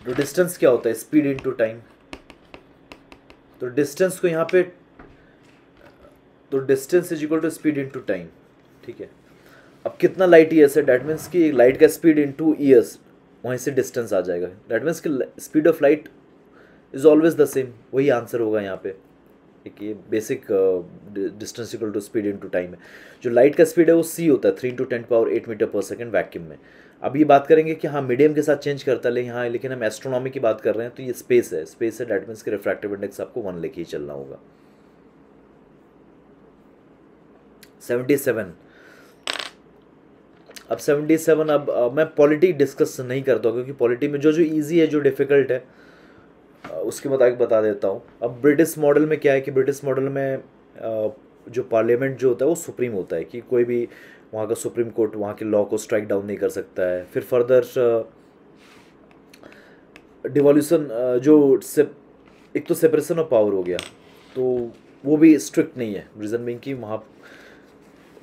तो डिस्टेंस क्या होता है स्पीड इनटू टाइम तो डिस्टेंस को यहाँ पे तो distance is equal to speed into time ठीक है अब कितना लाइट ईयर्स है डैट मीन्स कि लाइट का स्पीड इनटू ईयर्स वहीं से डिस्टेंस आ जाएगा डैट मीन्स कि speed of light is always the same वही आंसर होगा यहाँ पे एक ये basic distance equal to speed into time है जो लाइट का स्पीड है वो सी होता है three into ten power eight metre पर सेकंड वैक्यूम में अब ये बात करेंगे कि हाँ मीडियम के साथ चेंज करता है यहाँ लेकिन हम एस्ट्रोनॉमी की बात कर रहे हैं तो ये स्पेस है स्पेस है डेट मीन्स के रिफ्रैक्टिव इंडेक्स आपको वन लेके ही चलना होगा सेवेंटी सेवन अब सेवेंटी सेवन अब, अब मैं पॉलिटी डिस्कस नहीं करता क्योंकि पॉलिटी में जो जो ईजी है जो डिफिकल्ट है उसके मुताबिक बता देता हूँ अब ब्रिटिश मॉडल में क्या है कि ब्रिटिश मॉडल में जो पार्लियामेंट जो होता है वो सुप्रीम होता है कि कोई भी वहाँ का सुप्रीम कोर्ट वहाँ के लॉ को स्ट्राइक डाउन नहीं कर सकता है फिर फर्दर डिवोल्यूशन जो से एक तो सेपरेशन ऑफ पावर हो गया तो वो भी स्ट्रिक्ट नहीं है रीज़न बिंग कि वहाँ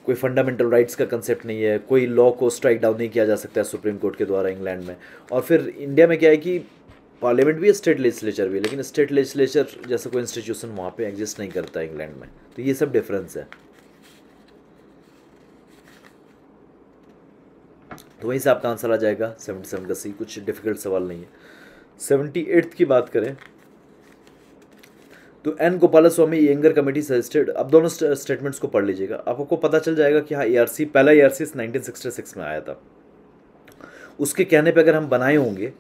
कोई फंडामेंटल राइट्स का कंसेप्ट नहीं है कोई लॉ को स्ट्राइक डाउन नहीं किया जा सकता है सुप्रीम कोर्ट के द्वारा इंग्लैंड में और फिर इंडिया में क्या है कि पार्लियामेंट भी है स्टेट लेजिस्लेचर भी है लेकिन स्टेट लेजिस्लेचर जैसा कोई इंस्टीट्यूशन वहाँ पे एग्जिस्ट नहीं करता इंग्लैंड में तो ये सब डिफरेंस है तो वहीं से आपका आंसर आ जाएगा सेवेंटी सेवन का सी कुछ डिफिकल्ट सवाल नहीं है सेवेंटी एट्थ की बात करें तो N Gopal Swami Ayyangar committee suggested अब दोनों स्टेटमेंट्स को पढ़ लीजिएगा आपको पता चल जाएगा कि हाँ ए पहला ए आर सी में आया था उसके कहने पर अगर हम बनाए होंगे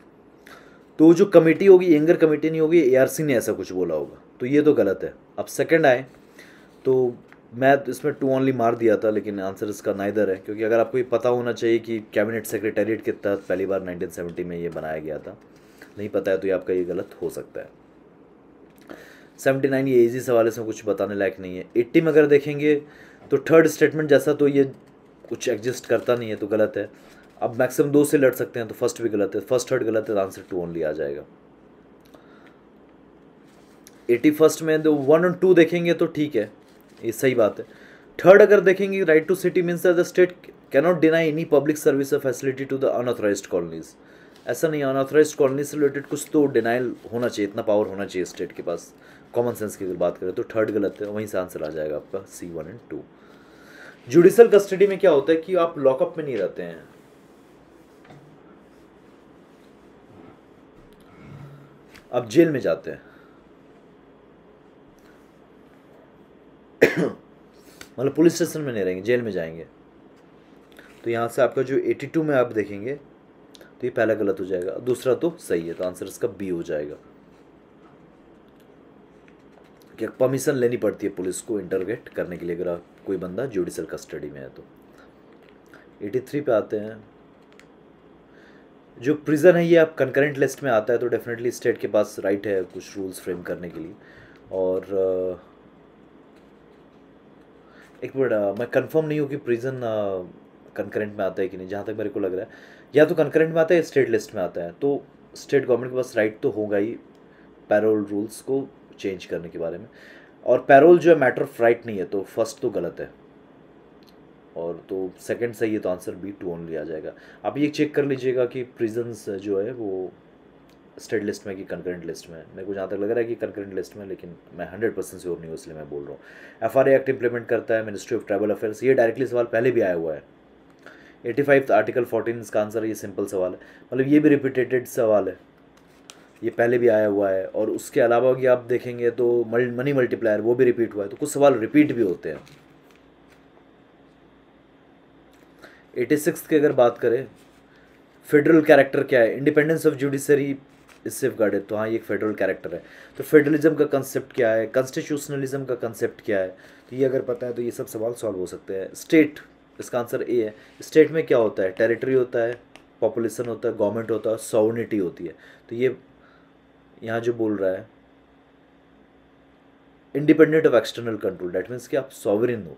तो जो कमेटी होगी एंगर कमेटी नहीं होगी एआरसी ने ऐसा कुछ बोला होगा तो ये तो गलत है अब सेकंड आए तो मैं तो इसमें टू ऑनली मार दिया था लेकिन आंसर इसका नाइदर है क्योंकि अगर आपको ये पता होना चाहिए कि कैबिनेट सेक्रेटेरिएट के तहत पहली बार 1970 में ये बनाया गया था नहीं पता है तो ये आपका ये गलत हो सकता है 79 ये इजी सवाल इसमें कुछ बताने लायक नहीं है एट्टी में अगर देखेंगे तो थर्ड स्टेटमेंट जैसा तो ये कुछ एग्जिस्ट करता नहीं है तो गलत है अब मैक्सिमम दो से लड़ सकते हैं तो फर्स्ट भी गलत है फर्स्ट थर्ड गलत है तो आंसर टू ओनली आ जाएगा एटी फर्स्ट में तो वन और टू देखेंगे तो ठीक है ये सही बात है थर्ड अगर देखेंगे right to city means the state cannot deny any public service और facility to the unauthorise colonies ऐसा नहीं अनऑथराइज कॉलोनी से रिलेटेड कुछ तो डिनाइल होना चाहिए इतना पावर होना चाहिए स्टेट के पास कॉमन सेंस की अगर बात करें तो थर्ड गलत है वहीं से आंसर आ जाएगा आपका C one and two judicial custody में क्या होता है कि आप लॉकअप में नहीं रहते हैं अब जेल में जाते हैं मतलब पुलिस स्टेशन में नहीं रहेंगे जेल में जाएंगे तो यहाँ से आपका जो 82 में आप देखेंगे तो ये पहला गलत हो जाएगा दूसरा तो सही है तो आंसर इसका बी हो जाएगा क्या परमिशन लेनी पड़ती है पुलिस को इंटरगेट करने के लिए अगर कोई बंदा जुडिशल कस्टडी में है तो 83 पे आते हैं जो प्रिजन है ये आप कंकरेंट लिस्ट में आता है तो डेफिनेटली स्टेट के पास राइट है कुछ रूल्स फ्रेम करने के लिए और एक मिनट मैं कंफर्म नहीं हूँ कि प्रिजन कंकरेंट में आता है कि नहीं जहाँ तक मेरे को लग रहा है या तो कंकरेंट में आता है या स्टेट लिस्ट में आता है तो स्टेट गवर्नमेंट के पास राइट तो होगा ही पैरोल रूल्स को चेंज करने के बारे में और पैरोल जो है मैटर ऑफ राइट नहीं है तो फर्स्ट तो गलत है और तो सेकंड सही है तो आंसर बी टू ऑन लिया जाएगा आप ये चेक कर लीजिएगा कि प्रिजन्स जो है वो स्टेट लिस्ट में कि कंकरेंट लिस्ट में मेरे को जहाँ तक लग रहा है कि कंकरेंट लिस्ट में लेकिन मैं हंड्रेड परसेंट से और नहीं हूँ इसलिए मैं बोल रहा हूँ एफ आर एक्ट इंप्लीमेंट करता है मिनिस्ट्री ऑफ ट्राइबल अफेयर्स ये डायरेक्टली सवाल पहले भी आया हुआ है एटी फाइव आर्टिकल फोर्टीन इसका आंसर ये सिंपल सवाल है मतलब ये भी रिपीटेटेड सवाल है ये पहले भी आया हुआ है और उसके अलावा भी आप देखेंगे तो मनी मल्टीप्लायर वो भी रिपीट हुआ है तो कुछ सवाल रिपीट भी होते हैं एटी सिक्स की अगर बात करें फेडरल कैरेक्टर क्या है independence of judiciary is guarded तो हाँ ये एक फेडरल कैरेक्टर है तो फेडरलिज्म का कंसेप्ट क्या है कॉन्स्टिट्यूशनलिज्म का कंसेप्ट क्या है तो ये अगर पता है तो ये सब सवाल सॉल्व हो सकते हैं स्टेट इसका आंसर ए है स्टेट में क्या होता है टेरिटरी होता है पॉपुलेशन होता है गवर्नमेंट होता है सॉवनिटी होती है तो ये यहाँ जो बोल रहा है independent of external control that means कि आप सॉवरिन हो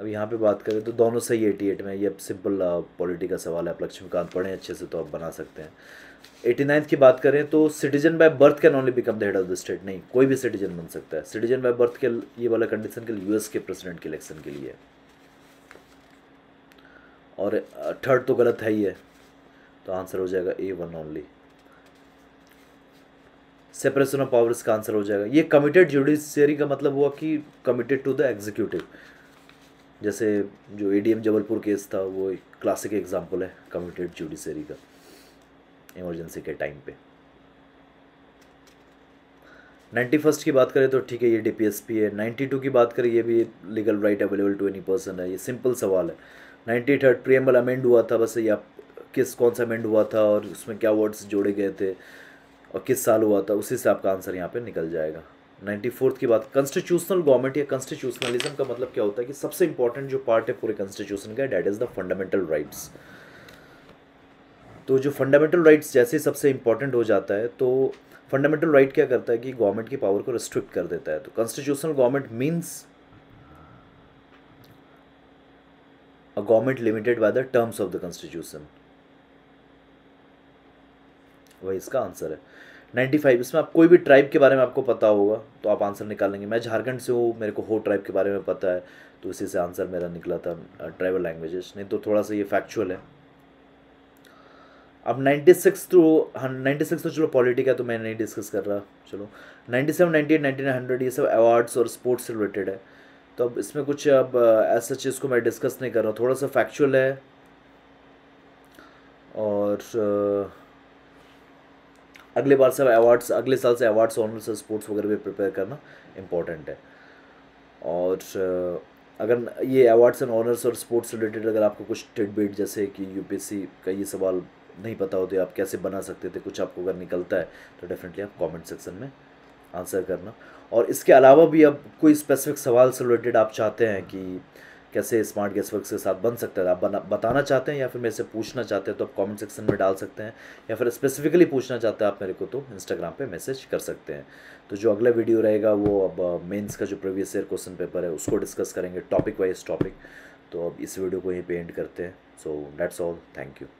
अब यहाँ पे बात करें तो दोनों सही एटी एट में ये सिंपल पॉलिटी का सवाल है आप लक्ष्मीकांत पढ़ें अच्छे से तो आप बना सकते हैं एटी नाइन्थ की बात करें तो citizen by birth can only become the head of the state नहीं कोई भी सिटीजन बन सकता है सिटीजन बाय बर्थ के ये वाला कंडीशन के यूएस के प्रेसिडेंट के इलेक्शन के लिए और थर्ड uh, तो गलत है ही है तो आंसर हो जाएगा A one only separation of powers का आंसर हो जाएगा ये कमिटेड जुडिशियरी का मतलब हुआ कि कमिटेड टू द एग्जीक्यूटिव जैसे जो एडीएम जबलपुर केस था वो एक क्लासिक एग्जाम्पल है कम्यूटेड जुडिशरी का इमरजेंसी के टाइम पे नाइन्टी फर्स्ट की बात करें तो ठीक है ये डीपीएसपी है नाइन्टी टू की बात करें ये भी legal right available to any person है ये सिंपल सवाल है नाइन्टी थर्ड प्रियम्बल अमेंड हुआ था बस ये आप किस कौन सा अमेंड हुआ था और उसमें क्या वर्ड्स जोड़े गए थे और किस साल हुआ था उसी से आपका आंसर यहाँ पे निकल जाएगा नाइन्टी फोर्थ की बात कॉन्स्टिट्यूशनल गवर्नमेंट या कॉन्स्टिट्यूशनलिज्म का मतलब क्या होता है कि सबसे इंपॉर्टेंट जो पार्ट है पूरे कॉन्स्टिट्यूशन का that is the fundamental rights तो जो फंडामेंटल राइट्स जैसे सबसे इंपॉर्टेंट हो जाता है तो फंडामेंटल राइट right क्या करता है कि गवर्नमेंट की पावर को रिस्ट्रिक्ट कर देता है तो constitutional government means a government limited by the terms of the constitution वही इसका आंसर है नाइन्टी फाइव इसमें आप कोई भी ट्राइब के बारे में आपको पता होगा तो आप आंसर निकालेंगे मैं झारखंड से हूँ मेरे को हो ट्राइब के बारे में पता है तो इसी से आंसर मेरा निकला था ट्राइबल लैंग्वेजेस नहीं तो थोड़ा सा ये फैक्चुअल है अब नाइन्टी सिक्स तो नाइन्टी हाँ, सिक्स तो चलो पॉलिटिक है तो मैं नहीं डिस्कस कर रहा चलो ninety seven ninety eight ninety nine hundred ये सब अवार्ड्स और स्पोर्ट्स से रिलेटेड है तो अब इसमें कुछ अब ऐसा चीज़ को मैं डिस्कस नहीं कर रहा थोड़ा सा फैक्चुअल है और अगले बार से अवार्ड्स अगले साल से अवार्ड्स और स्पोर्ट्स वगैरह भी प्रिपेयर करना इम्पोर्टेंट है और अगर ये अवार्ड्स एंड ऑनर्स और स्पोर्ट्स रिलेटेड अगर आपको कुछ टिडबिट जैसे कि यूपीएससी का ये सवाल नहीं पता होते तो आप कैसे बना सकते थे कुछ आपको अगर निकलता है तो डेफिनेटली आप कमेंट सेक्शन में आंसर करना और इसके अलावा भी अब कोई स्पेसिफिक सवाल से रिलेटेड आप चाहते हैं कि कैसे स्मार्ट गैस वर्क के साथ बन सकता है आप बताना चाहते हैं या फिर मेरे से पूछना चाहते हैं तो आप कमेंट सेक्शन में डाल सकते हैं या फिर स्पेसिफिकली पूछना चाहते हैं आप मेरे को तो इंस्टाग्राम पे मैसेज कर सकते हैं तो जो अगला वीडियो रहेगा वो अब मेंस का जो प्रीवियस ईयर क्वेश्चन पेपर है उसको डिस्कस करेंगे टॉपिक वाइज टॉपिक तो अब इस वीडियो को यहीं पे एंड करते हैं so that's all thank you